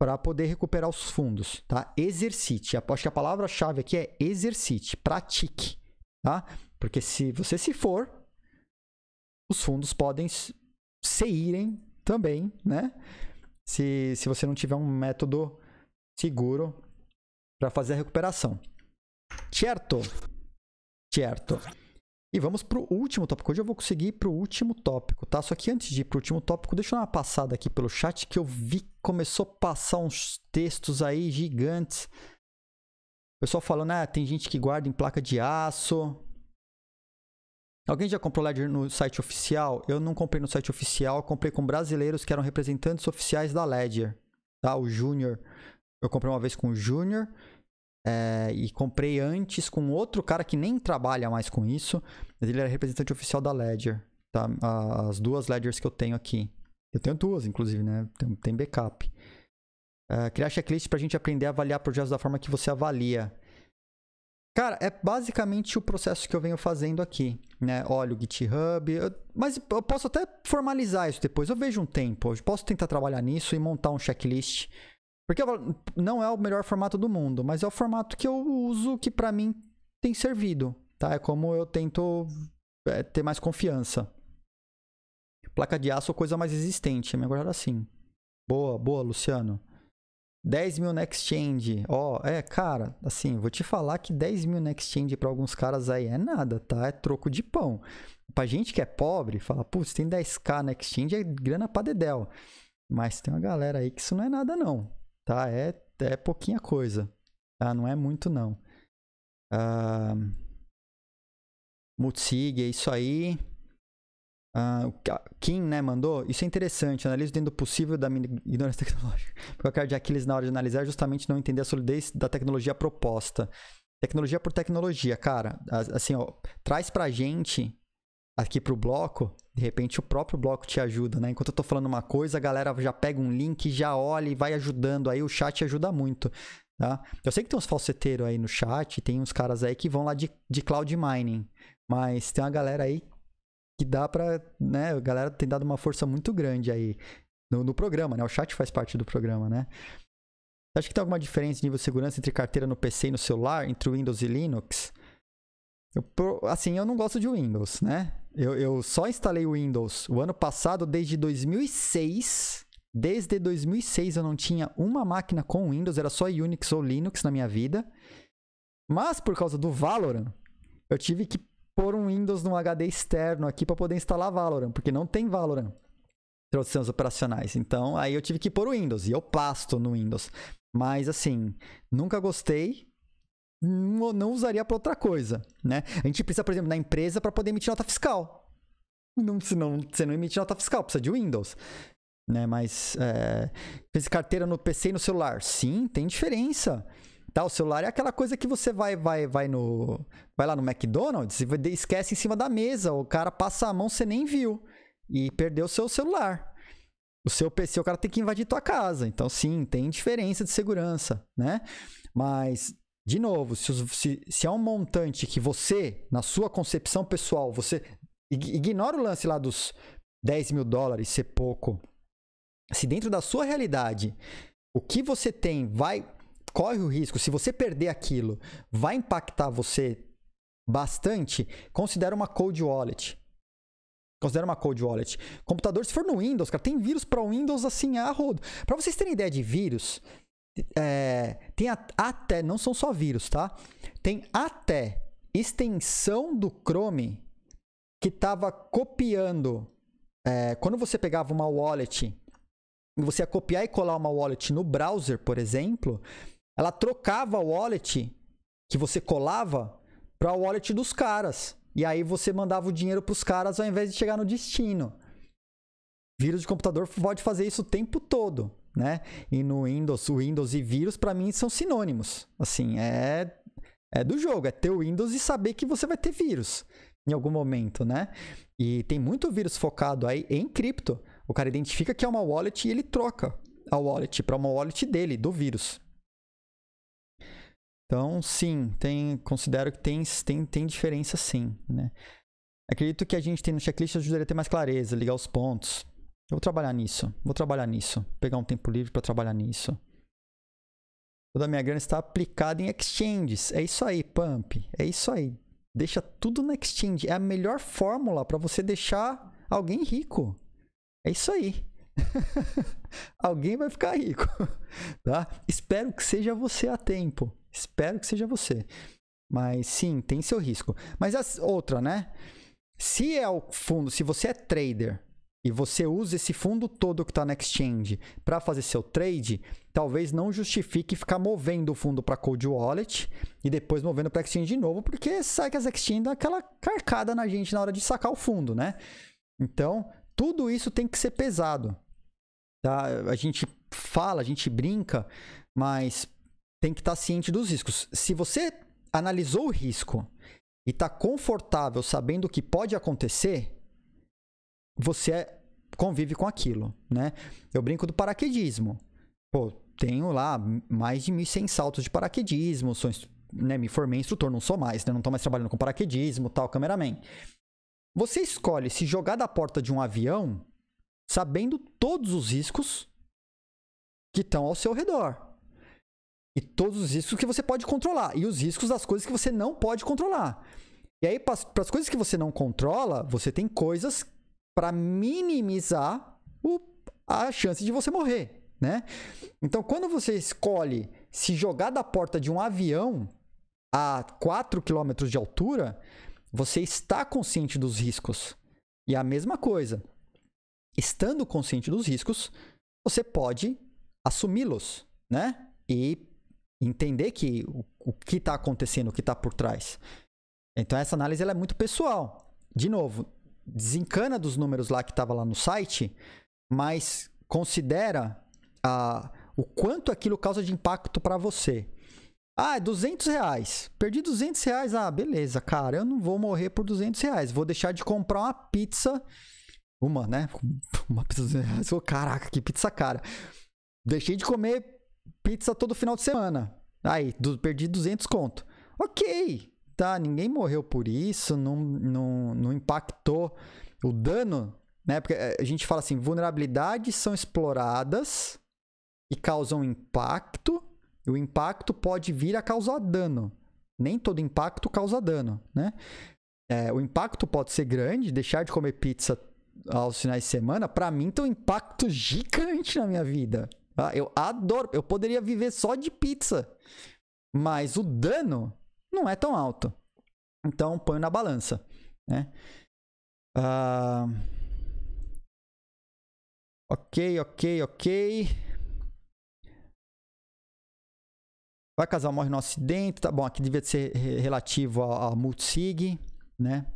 para poder recuperar os fundos, tá? Exercite. Acho que a palavra-chave aqui é exercite, pratique, tá? Porque se você se for, os fundos podem se irem também, né? Se, se você não tiver um método seguro para fazer a recuperação. Certo? Certo. E vamos para o último tópico. Hoje eu vou conseguir ir para o último tópico, tá? Só que antes de ir para o último tópico, deixa eu dar uma passada aqui pelo chat que eu vi que começou a passar uns textos aí gigantes. O pessoal falando, ah, tem gente que guarda em placa de aço. Alguém já comprou LED no site oficial? Eu não comprei no site oficial, comprei com brasileiros que eram representantes oficiais da Ledger, tá? O Júnior. Eu comprei uma vez com o Júnior é, e comprei antes com outro cara que nem trabalha mais com isso, mas ele era representante oficial da Ledger, tá? As duas Ledgers que eu tenho aqui. Eu tenho duas, inclusive, né? Tem, tem backup. É, criar checklist pra gente aprender a avaliar projetos da forma que você avalia. Cara, é basicamente o processo que eu venho fazendo aqui, né? Olha o GitHub, eu, mas eu posso até formalizar isso depois. Eu vejo um tempo, eu posso tentar trabalhar nisso e montar um checklist porque não é o melhor formato do mundo, mas é o formato que eu uso que para mim tem servido, tá? É como eu tento é, ter mais confiança. Placa de aço ou coisa mais existente, me agora assim. Boa, boa, Luciano. 10 mil na exchange. Ó, oh, é, cara, assim, vou te falar que 10 mil na exchange pra alguns caras aí é nada, tá? É troco de pão. Pra gente que é pobre, fala, putz, tem 10k na exchange, é grana pra dedéu. Mas tem uma galera aí que isso não é nada, não tá? É, é pouquinha coisa, tá? Não é muito não. Ah, Mutsig, é isso aí. Ah, Kim, né, mandou? Isso é interessante, analiso dentro do possível da minha ignorância tecnológica. [LAUGHS] Porque eu quero de Aquiles na hora de analisar é justamente não entender a solidez da tecnologia proposta. Tecnologia por tecnologia, cara. Assim, ó, traz pra gente aqui pro bloco, de repente o próprio bloco te ajuda, né? Enquanto eu tô falando uma coisa, a galera já pega um link, já olha e vai ajudando. Aí o chat ajuda muito, tá? Eu sei que tem uns falseteiros aí no chat, tem uns caras aí que vão lá de, de cloud mining, mas tem uma galera aí que dá pra, né? A galera tem dado uma força muito grande aí no, no programa, né? O chat faz parte do programa, né? Acho que tem alguma diferença de nível de segurança entre carteira no PC e no celular, entre Windows e Linux? Eu, assim, eu não gosto de Windows, né? Eu, eu só instalei o Windows o ano passado, desde 2006. Desde 2006 eu não tinha uma máquina com Windows, era só Unix ou Linux na minha vida. Mas por causa do Valorant, eu tive que pôr um Windows num HD externo aqui para poder instalar Valorant, porque não tem Valorant traduções operacionais. Então, aí eu tive que pôr o Windows e eu pasto no Windows. Mas assim, nunca gostei não, usaria para outra coisa, né? A gente precisa, por exemplo, da empresa para poder emitir nota fiscal. Não, senão, você não emite nota fiscal, precisa de Windows. Né? Mas é, fez carteira no PC e no celular. Sim, tem diferença. Tá, o celular é aquela coisa que você vai vai vai no vai lá no McDonald's e esquece em cima da mesa, o cara passa a mão você nem viu e perdeu o seu celular. O seu PC, o cara tem que invadir tua casa. Então sim, tem diferença de segurança, né? Mas de novo, se, se, se é um montante que você, na sua concepção pessoal, você. Ignora o lance lá dos 10 mil dólares ser pouco. Se dentro da sua realidade, o que você tem vai. Corre o risco, se você perder aquilo, vai impactar você bastante, considera uma cold wallet. Considera uma cold wallet. Computador, se for no Windows, cara, tem vírus para o Windows assim a rodo. Para vocês terem ideia de vírus, é, tem a, até, não são só vírus, tá? Tem até extensão do Chrome que estava copiando. É, quando você pegava uma wallet, você ia copiar e colar uma wallet no browser, por exemplo, ela trocava a wallet que você colava para a wallet dos caras. E aí você mandava o dinheiro para os caras ao invés de chegar no destino. Vírus de computador pode fazer isso o tempo todo né? E no Windows, o Windows e vírus, para mim, são sinônimos. Assim, é, é do jogo, é ter o Windows e saber que você vai ter vírus em algum momento, né? E tem muito vírus focado aí em cripto. O cara identifica que é uma wallet e ele troca a wallet para uma wallet dele, do vírus. Então, sim, tem, considero que tem, tem, tem diferença sim, né? Acredito que a gente tem no checklist ajudaria a ter mais clareza, ligar os pontos. Eu vou trabalhar nisso. Vou trabalhar nisso. pegar um tempo livre para trabalhar nisso. Toda a minha grana está aplicada em exchanges. É isso aí, Pump. É isso aí. Deixa tudo na exchange. É a melhor fórmula para você deixar alguém rico. É isso aí. [LAUGHS] alguém vai ficar rico, [LAUGHS] tá? Espero que seja você a tempo. Espero que seja você. Mas sim, tem seu risco. Mas outra, né? Se é o fundo, se você é trader e você usa esse fundo todo que está na exchange para fazer seu trade, talvez não justifique ficar movendo o fundo para cold wallet e depois movendo para exchange de novo, porque sai que as exchanges dão aquela carcada na gente na hora de sacar o fundo, né? Então, tudo isso tem que ser pesado. Tá? A gente fala, a gente brinca, mas tem que estar tá ciente dos riscos. Se você analisou o risco e está confortável sabendo o que pode acontecer, você convive com aquilo, né? Eu brinco do paraquedismo. Pô, tenho lá mais de 1.100 saltos de paraquedismo, sou, né, me formei instrutor, não sou mais, né? Não tô mais trabalhando com paraquedismo, tal, cameraman. Você escolhe se jogar da porta de um avião sabendo todos os riscos que estão ao seu redor. E todos os riscos que você pode controlar. E os riscos das coisas que você não pode controlar. E aí, para as coisas que você não controla, você tem coisas para minimizar o, a chance de você morrer, né? Então, quando você escolhe se jogar da porta de um avião a 4 km de altura, você está consciente dos riscos. E a mesma coisa, estando consciente dos riscos, você pode assumi-los, né? E entender que o, o que está acontecendo, o que está por trás. Então essa análise ela é muito pessoal. De novo, desencana dos números lá que estava lá no site, mas considera a, o quanto aquilo causa de impacto para você. Ah, 200 é reais. Perdi 200 reais. Ah, beleza, cara. Eu não vou morrer por 200 reais. Vou deixar de comprar uma pizza. Uma, né? [LAUGHS] Uma pizza de reais. Oh, caraca, que pizza cara. Deixei de comer pizza todo final de semana. Aí, do, perdi 200 conto. Ok, tá, ninguém morreu por isso, não, não, não impactou o dano, né? Porque eh, a gente fala assim, vulnerabilidades são exploradas e causam impacto, e o impacto pode vir a causar dano. Nem todo impacto causa dano, né? É, o impacto pode ser grande, deixar de comer pizza aos finais de semana, para mim tem um impacto gigante na minha vida. Ah, eu adoro, eu poderia viver só de pizza. Mas o dano não é tão alto. Então põe na balança. Né? Ah, ok, ok, ok. Vai casar morre no acidente, tá bom? Aqui devia ser relativo a, a multisig, né?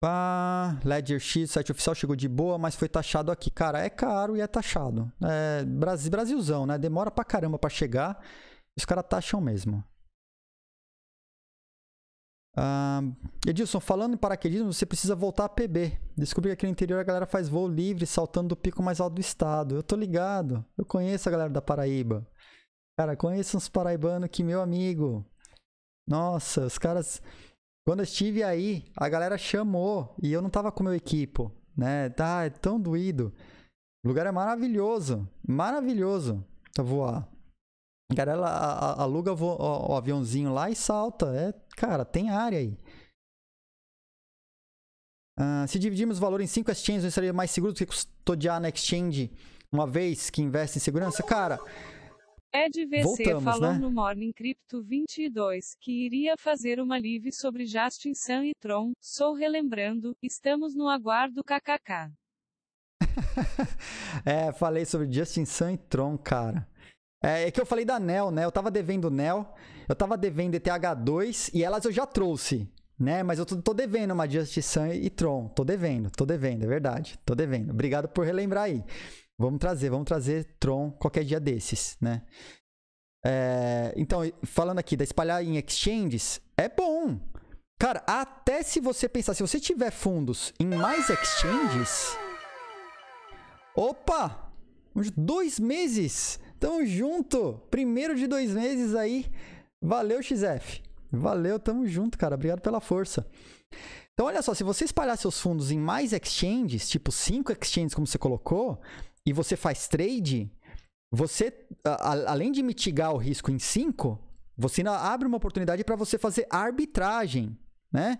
Pá, Ledger X, site oficial chegou de boa, mas foi taxado aqui. Cara, é caro e é taxado. É Brasil, Brasilzão, né? Demora pra caramba pra chegar. Os caras taxam mesmo. Ah, Edilson, falando em paraquedismo, você precisa voltar a PB. Descobri que aqui no interior a galera faz voo livre, saltando do pico mais alto do estado. Eu tô ligado. Eu conheço a galera da Paraíba. Cara, conheço uns paraibanos que, meu amigo. Nossa, os caras. Quando eu estive aí, a galera chamou e eu não tava com meu equipo, né? Tá, é tão doído. O lugar é maravilhoso. Maravilhoso pra voar. Cara, ela aluga o, o aviãozinho lá e salta. É, cara, tem área aí. Uh, se dividirmos o valor em 5 exchanges, não seria mais seguro do que custodiar na exchange uma vez que investe em segurança? Cara, é Ed VC Voltamos, né? falou né? no Morning Crypto 22 que iria fazer uma live sobre Justin Sun e Tron. Sou relembrando, estamos no aguardo kkk. [LAUGHS] é, falei sobre Justin Sun e Tron, cara. É, é que eu falei da NEL, né? Eu tava devendo NEL, eu tava devendo ETH2 e elas eu já trouxe, né? Mas eu tô, tô devendo uma Justice Sun e Tron. Tô devendo, tô devendo, é verdade. Tô devendo. Obrigado por relembrar aí. Vamos trazer, vamos trazer Tron qualquer dia desses, né? É, então, falando aqui da espalhar em exchanges, é bom. Cara, até se você pensar, se você tiver fundos em mais exchanges. Opa! Dois meses! Tamo junto! Primeiro de dois meses aí. Valeu, XF. Valeu, tamo junto, cara. Obrigado pela força. Então, olha só, se você espalhar seus fundos em mais exchanges, tipo cinco exchanges, como você colocou, e você faz trade, você, a, além de mitigar o risco em cinco, você abre uma oportunidade para você fazer arbitragem, né?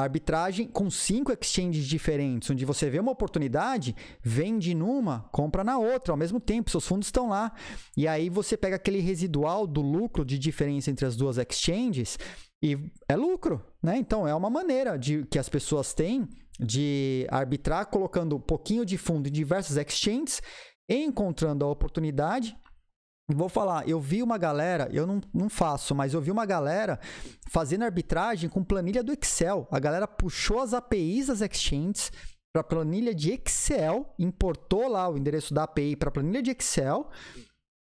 arbitragem com cinco exchanges diferentes, onde você vê uma oportunidade, vende numa, compra na outra, ao mesmo tempo, seus fundos estão lá. E aí você pega aquele residual do lucro de diferença entre as duas exchanges e é lucro, né? Então é uma maneira de que as pessoas têm de arbitrar colocando um pouquinho de fundo em diversas exchanges, encontrando a oportunidade Vou falar, eu vi uma galera, eu não, não faço, mas eu vi uma galera fazendo arbitragem com planilha do Excel. A galera puxou as APIs das exchanges para planilha de Excel, importou lá o endereço da API para planilha de Excel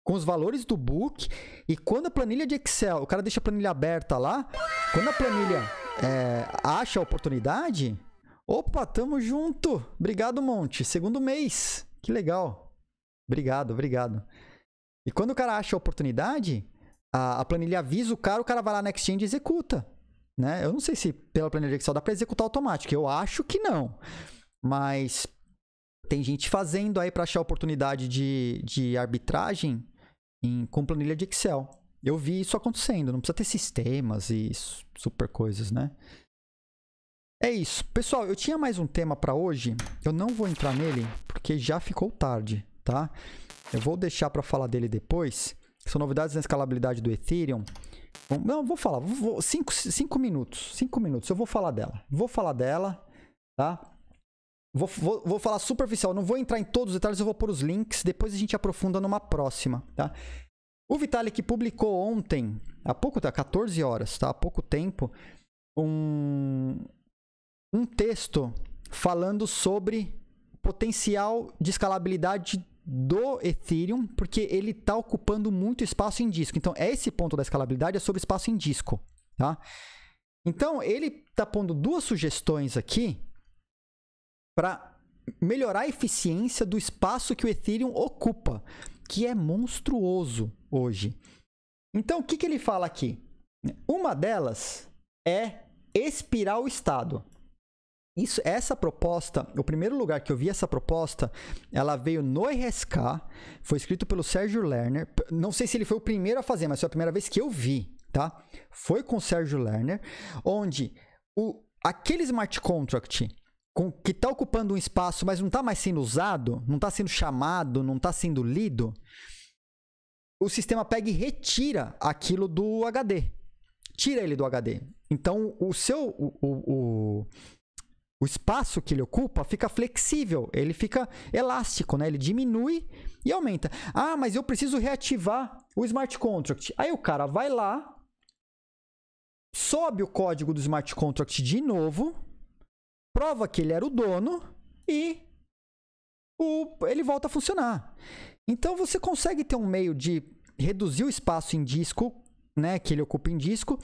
com os valores do book. E quando a planilha de Excel, o cara deixa a planilha aberta lá, quando a planilha é, acha a oportunidade, opa, tamo junto. Obrigado, Monte. Segundo mês. Que legal. Obrigado, obrigado. E quando o cara acha a oportunidade, a, a, planilha avisa o cara, o cara vai lá na Exchange e executa. Né? Eu não sei se pela planilha Excel dá para executar automático. Eu acho que não. Mas tem gente fazendo aí para achar oportunidade de, de arbitragem em, com planilha de Excel. Eu vi isso acontecendo. Não precisa ter sistemas e super coisas, né? É isso. Pessoal, eu tinha mais um tema para hoje. Eu não vou entrar nele porque já ficou tarde, tá? Eu vou deixar para falar dele depois. São novidades na escalabilidade do Ethereum. Não, vou falar. Vou, cinco, cinco minutos. Cinco minutos. Eu vou falar dela. Vou falar dela, tá? Vou, vou, vou falar superficial. Não vou entrar em todos os detalhes. Eu vou pôr os links. Depois a gente aprofunda numa próxima, tá? O Vitalik publicou ontem, há pouco, tá? 14 horas, tá? Há pouco tempo, um, um texto falando sobre potencial de escalabilidade do Ethereum, porque ele está ocupando muito espaço em disco. Então, esse ponto da escalabilidade é sobre espaço em disco. Tá? Então, ele está pondo duas sugestões aqui para melhorar a eficiência do espaço que o Ethereum ocupa, que é monstruoso hoje. Então, o que, que ele fala aqui? Uma delas é expirar o estado isso, essa proposta, o primeiro lugar que eu vi essa proposta, ela veio no RSK, foi escrito pelo Sérgio Lerner. Não sei se ele foi o primeiro a fazer, mas foi a primeira vez que eu vi, tá? Foi com o Sérgio Lerner, onde o, aquele smart contract com, que está ocupando um espaço, mas não está mais sendo usado, não está sendo chamado, não está sendo lido, o sistema pega e retira aquilo do HD. Tira ele do HD. Então, o seu. o, o, o o espaço que ele ocupa fica flexível, ele fica elástico, né? Ele diminui e aumenta. Ah, mas eu preciso reativar o smart contract. Aí o cara vai lá, sobe o código do smart contract de novo, prova que ele era o dono e o, ele volta a funcionar. Então você consegue ter um meio de reduzir o espaço em disco, né, que ele ocupa em disco,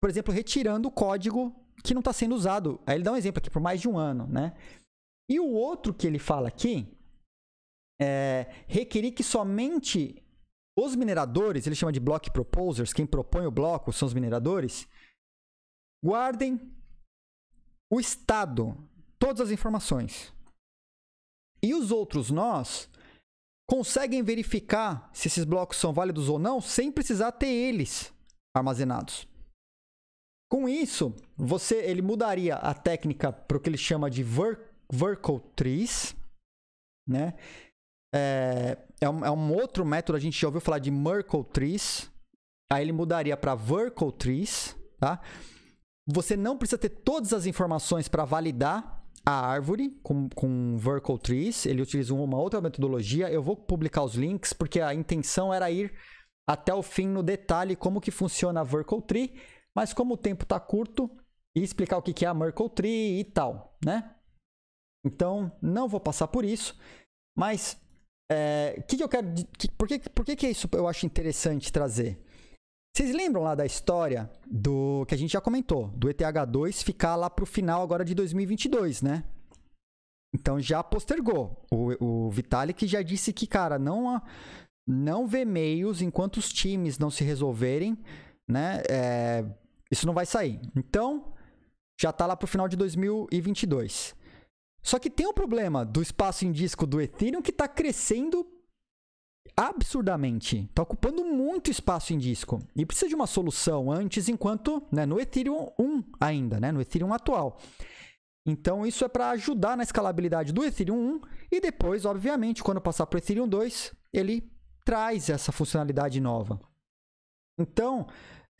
por exemplo, retirando o código que não está sendo usado. Aí ele dá um exemplo aqui, por mais de um ano, né? E o outro que ele fala aqui é requerir que somente os mineradores, ele chama de block proposers, quem propõe o bloco são os mineradores, guardem o estado, todas as informações. E os outros nós conseguem verificar se esses blocos são válidos ou não sem precisar ter eles armazenados. Com isso, você ele mudaria a técnica para o que ele chama de ver, vertical trees, né? É, é, um, é um outro método, a gente já ouviu falar de Merkle trees. Aí ele mudaria para vertical trees, tá? Você não precisa ter todas as informações para validar a árvore com, com vertical trees. Ele utiliza uma outra metodologia. Eu vou publicar os links porque a intenção era ir até o fim no detalhe como que funciona a vertical tree mas como o tempo está curto, e explicar o que é a Merkle Tree e tal, né? Então, não vou passar por isso, mas é, que, que eu quero, que, por, que, por que, que isso eu acho interessante trazer? Vocês lembram lá da história do que a gente já comentou, do ETH2 ficar lá para o final agora de 2022, né? Então já postergou. O, o Vitalik já disse que, cara, não, não vê meios enquanto os times não se resolverem, né? É, isso não vai sair. Então, já está lá para o final de 2022. Só que tem o um problema do espaço em disco do Ethereum que está crescendo absurdamente. Está ocupando muito espaço em disco. E precisa de uma solução antes, enquanto né, no Ethereum 1 ainda, né, no Ethereum atual. Então, isso é para ajudar na escalabilidade do Ethereum 1 e depois, obviamente, quando passar para o Ethereum 2, ele traz essa funcionalidade nova. Então,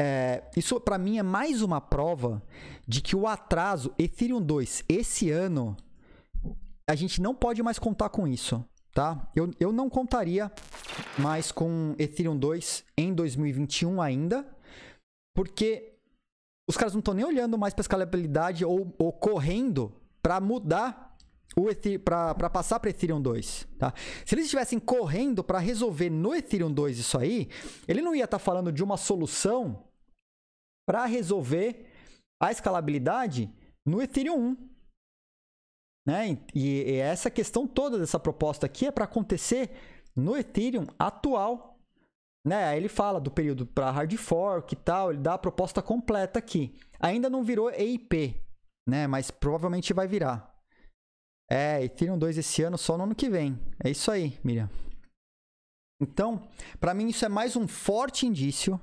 é, isso para mim é mais uma prova de que o atraso Ethereum 2 esse ano a gente não pode mais contar com isso, tá? Eu, eu não contaria mais com Ethereum 2 em 2021 ainda, porque os caras não estão nem olhando mais para escalabilidade ou, ou correndo para mudar o para passar para Ethereum 2, tá? Se eles estivessem correndo para resolver no Ethereum 2 isso aí, ele não ia estar tá falando de uma solução para resolver a escalabilidade no Ethereum 1. Né? E, e essa questão toda dessa proposta aqui é para acontecer no Ethereum atual. Né? Aí ele fala do período para hard fork e tal, ele dá a proposta completa aqui. Ainda não virou EIP, né? mas provavelmente vai virar. É, Ethereum 2 esse ano, só no ano que vem. É isso aí, Miriam. Então, para mim isso é mais um forte indício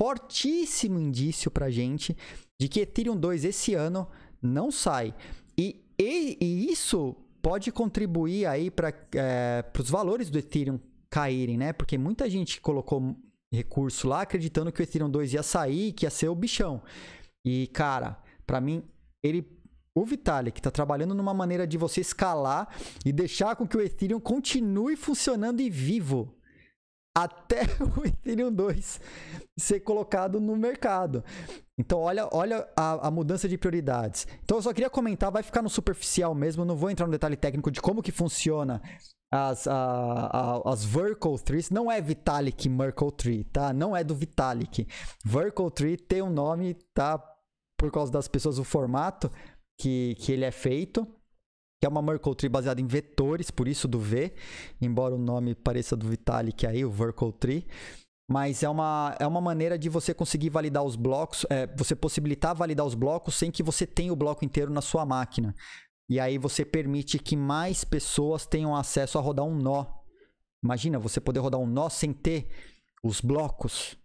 fortíssimo indício para gente de que Ethereum 2 esse ano não sai. E, e, e isso pode contribuir aí para é, os valores do Ethereum caírem, né? Porque muita gente colocou recurso lá acreditando que o Ethereum 2 ia sair, que ia ser o bichão. E cara, para mim ele o Vitalik está trabalhando numa maneira de você escalar e deixar com que o Ethereum continue funcionando e vivo, até [LAUGHS] o Ethereum 2 ser colocado no mercado. Então, olha, olha a, a, mudança de prioridades. Então, eu só queria comentar, vai ficar no superficial mesmo, não vou entrar no detalhe técnico de como que funciona as, a, a, as Vertical Trees. Não é Vitalik Merkle Tree, tá? Não é do Vitalik. Vertical Tree tem um nome, tá? Por causa das pessoas, o formato que, que ele é feito que é uma Merkle Tree baseada em vetores, por isso do V, embora o nome pareça do Vitalik aí, o Merkle Tree. Mas é uma, é uma maneira de você conseguir validar os blocos, é, você possibilitar validar os blocos sem que você tenha o bloco inteiro na sua máquina. E aí você permite que mais pessoas tenham acesso a rodar um nó. Imagina você poder rodar um nó sem ter os blocos,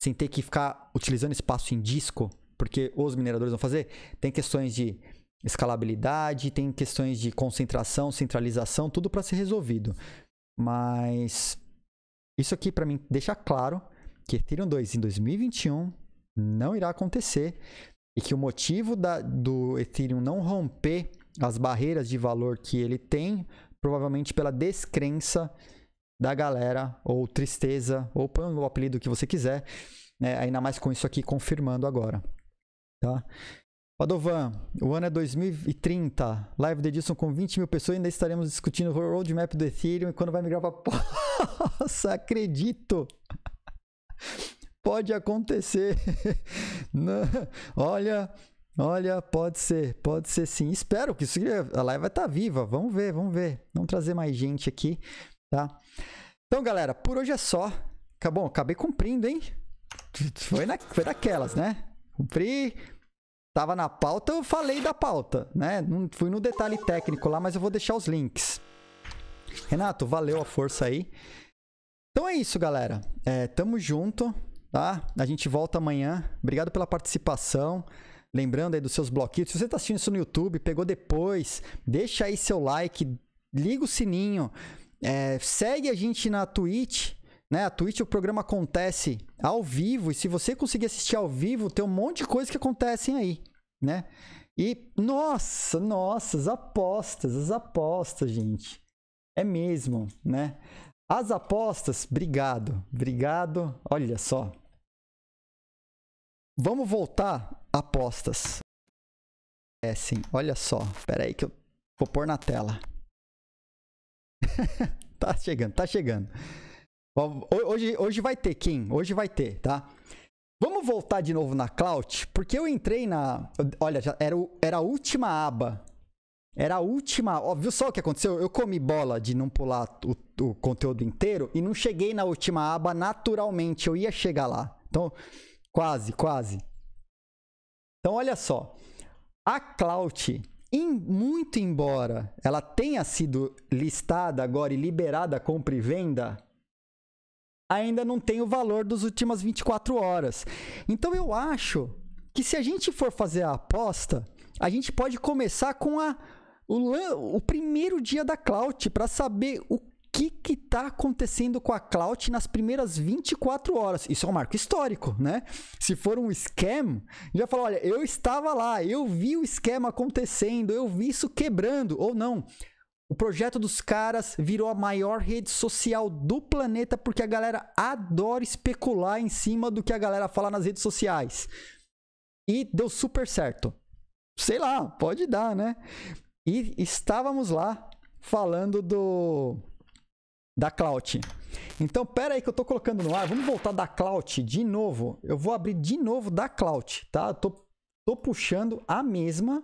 sem ter que ficar utilizando espaço em disco, porque os mineradores vão fazer. Tem questões de escalabilidade, tem questões de concentração, centralização, tudo para ser resolvido. Mas isso aqui para mim deixa claro que Ethereum 2 em 2021 não irá acontecer e que o motivo da, do Ethereum não romper as barreiras de valor que ele tem, provavelmente pela descrença da galera, ou tristeza, ou põe o apelido que você quiser, né? ainda mais com isso aqui confirmando agora. Tá? Padovan, o ano é 2030. Live do Edison com 20 mil pessoas. Ainda estaremos discutindo o roadmap do Ethereum e quando vai migrar para. [LAUGHS] Nossa, acredito! Pode acontecer. [LAUGHS] Não. Olha, olha, pode ser, pode ser sim. Espero que isso, a live vai estar tá viva. Vamos ver, vamos ver. Vamos trazer mais gente aqui, tá? Então, galera, por hoje é só. Acabou, acabei cumprindo, hein? Foi, na, foi daquelas, né? Cumpri. Tava na pauta, eu falei da pauta, né? Não fui no detalhe técnico lá, mas eu vou deixar os links. Renato, valeu a força aí. Então é isso, galera. É, tamo junto, tá? A gente volta amanhã. Obrigado pela participação. Lembrando aí dos seus bloquinhos. Se você tá assistindo isso no YouTube, pegou depois, deixa aí seu like, liga o sininho, é, segue a gente na Twitch né? A Twitch, o programa acontece ao vivo, e se você conseguir assistir ao vivo, tem um monte de coisas que acontecem aí, né? E, nossa, nossa, as apostas, as apostas, gente. É mesmo, né? As apostas, obrigado, obrigado. Olha só. Vamos voltar apostas. É sim, olha só. Espera aí que eu vou pôr na tela. [LAUGHS] tá chegando, tá chegando. Hoje, hoje vai ter, Kim. Hoje vai ter, tá? Vamos voltar de novo na Cloud, porque eu entrei na. Olha, já era, o, era a última aba. Era a última. Ó, viu só o que aconteceu? Eu comi bola de não pular o, o conteúdo inteiro e não cheguei na última aba naturalmente. Eu ia chegar lá. Então, quase, quase. Então, olha só. A Cloud, em, muito embora ela tenha sido listada agora e liberada a compra e venda, ainda não tem o valor das últimas 24 horas. Então eu acho que se a gente for fazer a aposta, a gente pode começar com a, o, o primeiro dia da Clout para saber o que está acontecendo com a Clout nas primeiras 24 horas. Isso é um marco histórico, né? Se for um scam, já falou, olha, eu estava lá, eu vi o esquema acontecendo, eu vi isso quebrando ou não. O projeto dos caras virou a maior rede social do planeta porque a galera adora especular em cima do que a galera fala nas redes sociais. E deu super certo. Sei lá, pode dar, né? E estávamos lá falando do da Clout. Então, pera aí que eu tô colocando no ar. Vamos voltar da Clout de novo. Eu vou abrir de novo da Clout, tá? Eu tô, tô puxando a mesma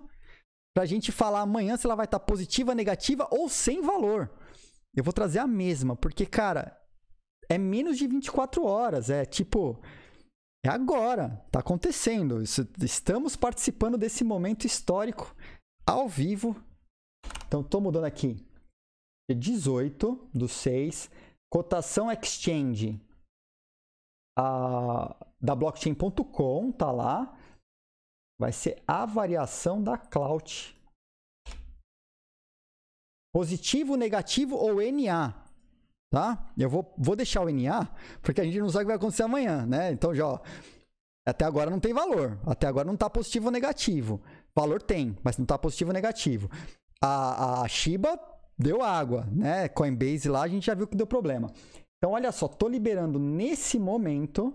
pra gente falar amanhã se ela vai estar tá positiva, negativa ou sem valor. Eu vou trazer a mesma, porque, cara, é menos de 24 horas. É tipo. É agora, tá acontecendo. Isso, estamos participando desse momento histórico ao vivo. Então, tô mudando aqui. 18 do 6. Cotação Exchange a, ah, da blockchain.com, tá lá vai ser a variação da clout. Positivo, negativo ou NA, tá? Eu vou, vou deixar o NA, porque a gente não sabe o que vai acontecer amanhã, né? Então já, ó, até agora não tem valor. Até agora não está positivo ou negativo. Valor tem, mas não está positivo ou negativo. A, a Shiba deu água, né? Coinbase lá a gente já viu que deu problema. Então olha só, tô liberando nesse momento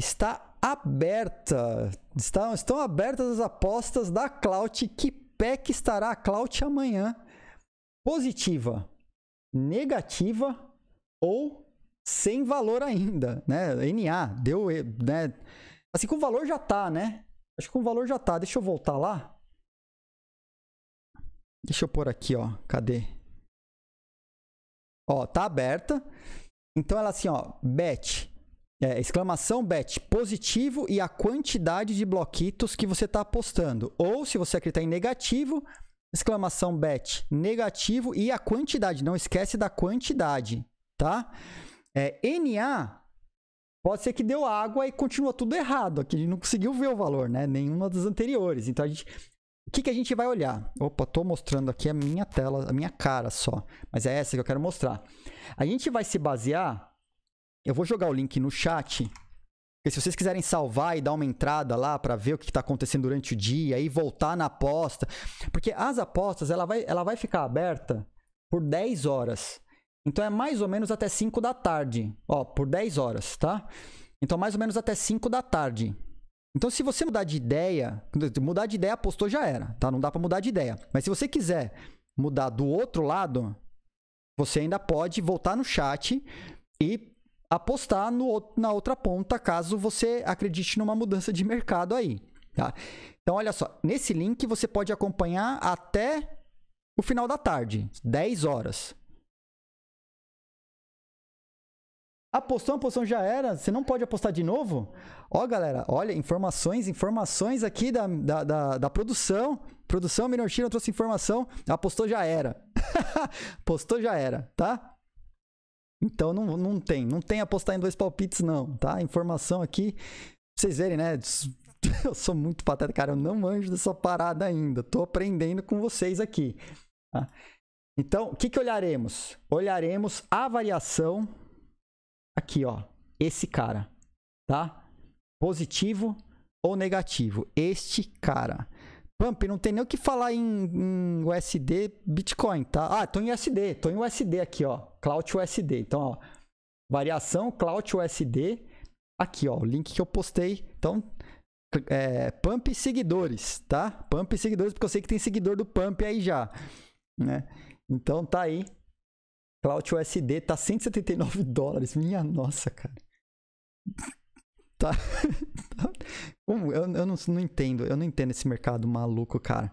está aberta. estão estão abertas as apostas da Clout. Que pé que estará a Clout amanhã? Positiva, negativa ou sem valor ainda, né? NA, deu, né? Assim com o valor já tá, né? Acho que o valor já tá. Deixa eu voltar lá. Deixa eu pôr aqui, ó. Cadê? Ó, tá aberta. Então ela assim, ó, bet é, exclamação bet positivo e a quantidade de bloquitos que você está apostando. Ou se você acreditar em negativo, exclamação bet negativo e a quantidade. Não esquece da quantidade, tá? É, NA pode ser que deu água e continua tudo errado. Aqui a gente não conseguiu ver o valor, né? Nenhuma das anteriores. Então a gente. O que, que a gente vai olhar? Opa, estou mostrando aqui a minha tela, a minha cara só. Mas é essa que eu quero mostrar. A gente vai se basear eu vou jogar o link no chat. Porque se vocês quiserem salvar e dar uma entrada lá para ver o que está acontecendo durante o dia e voltar na aposta. Porque as apostas, ela vai, ela vai ficar aberta por 10 horas. Então é mais ou menos até 5 da tarde. Ó, por 10 horas, tá? Então mais ou menos até 5 da tarde. Então se você mudar de ideia, mudar de ideia apostou já era, tá? Não dá para mudar de ideia. Mas se você quiser mudar do outro lado, você ainda pode voltar no chat e apostar no, na outra ponta caso você acredite numa mudança de mercado aí. Tá? Então, olha só, nesse link você pode acompanhar até o final da tarde, 10 horas. Apostou apostou já era? Você não pode apostar de novo? Ó, galera, olha, informações, informações aqui da, da, da, da produção. Produção Minorchino trouxe informação. Apostou já era. [LAUGHS] Apostou já era, tá? Então não, não tem, não tem apostar em dois palpites não, tá? Informação aqui, pra vocês verem, né? [LAUGHS] Eu sou muito pateta, cara, eu não manjo dessa parada ainda. Tô aprendendo com vocês aqui. Tá? Então, o que que olharemos? Olharemos a variação aqui, ó. Esse cara, tá? Positivo ou negativo? Este cara. Pump, não tem nem o que falar em, em USD Bitcoin, tá? Ah, tô em USD, tô em USD aqui, ó. Cloud USD. Então, ó, variação Cloud USD. Aqui, ó, o link que eu postei. Então, é, Pump seguidores, tá? Pump seguidores, porque eu sei que tem seguidor do Pump aí já, né? Então, tá aí. Cloud USD tá 179 dólares. Minha nossa, cara. Tá. [LAUGHS] eu, eu não, não entendo, eu não entendo esse mercado maluco, cara.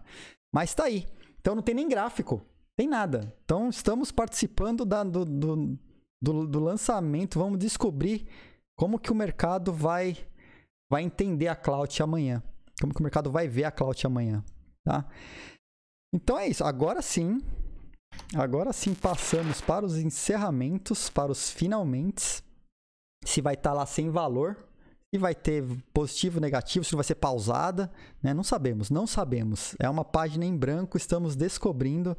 Mas tá aí. Então não tem nem gráfico, tem nada. Então estamos participando da, do, do, do, do lançamento. Vamos descobrir como que o mercado vai, vai entender a cloud amanhã. Como que o mercado vai ver a cloud amanhã, tá? Então é isso. Agora sim, agora sim passamos para os encerramentos, para os finalmente. Se vai estar tá lá sem valor, e vai ter positivo, negativo, se vai ser pausada, né? Não sabemos, não sabemos. É uma página em branco, estamos descobrindo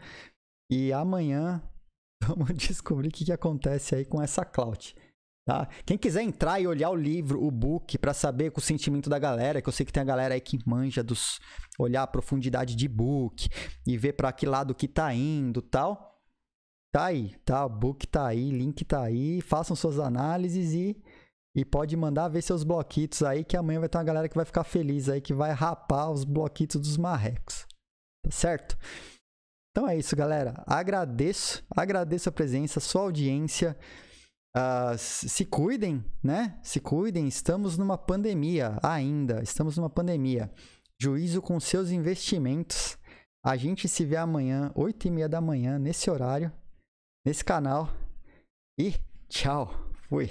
e amanhã [LAUGHS] vamos descobrir o que, que acontece aí com essa cloud. Tá? Quem quiser entrar e olhar o livro, o book, para saber com o sentimento da galera, que eu sei que tem a galera aí que manja dos olhar a profundidade de book e ver para que lado que tá indo, tal. Tá aí, tá, o book tá aí, link tá aí, façam suas análises e e pode mandar ver seus bloquitos aí, que amanhã vai ter uma galera que vai ficar feliz aí, que vai rapar os bloquitos dos marrecos. Tá certo? Então é isso, galera. Agradeço, agradeço a presença, a sua audiência. Uh, se cuidem, né? Se cuidem. Estamos numa pandemia ainda. Estamos numa pandemia. Juízo com seus investimentos. A gente se vê amanhã, 8 e meia da manhã, nesse horário, nesse canal. E tchau. Fui.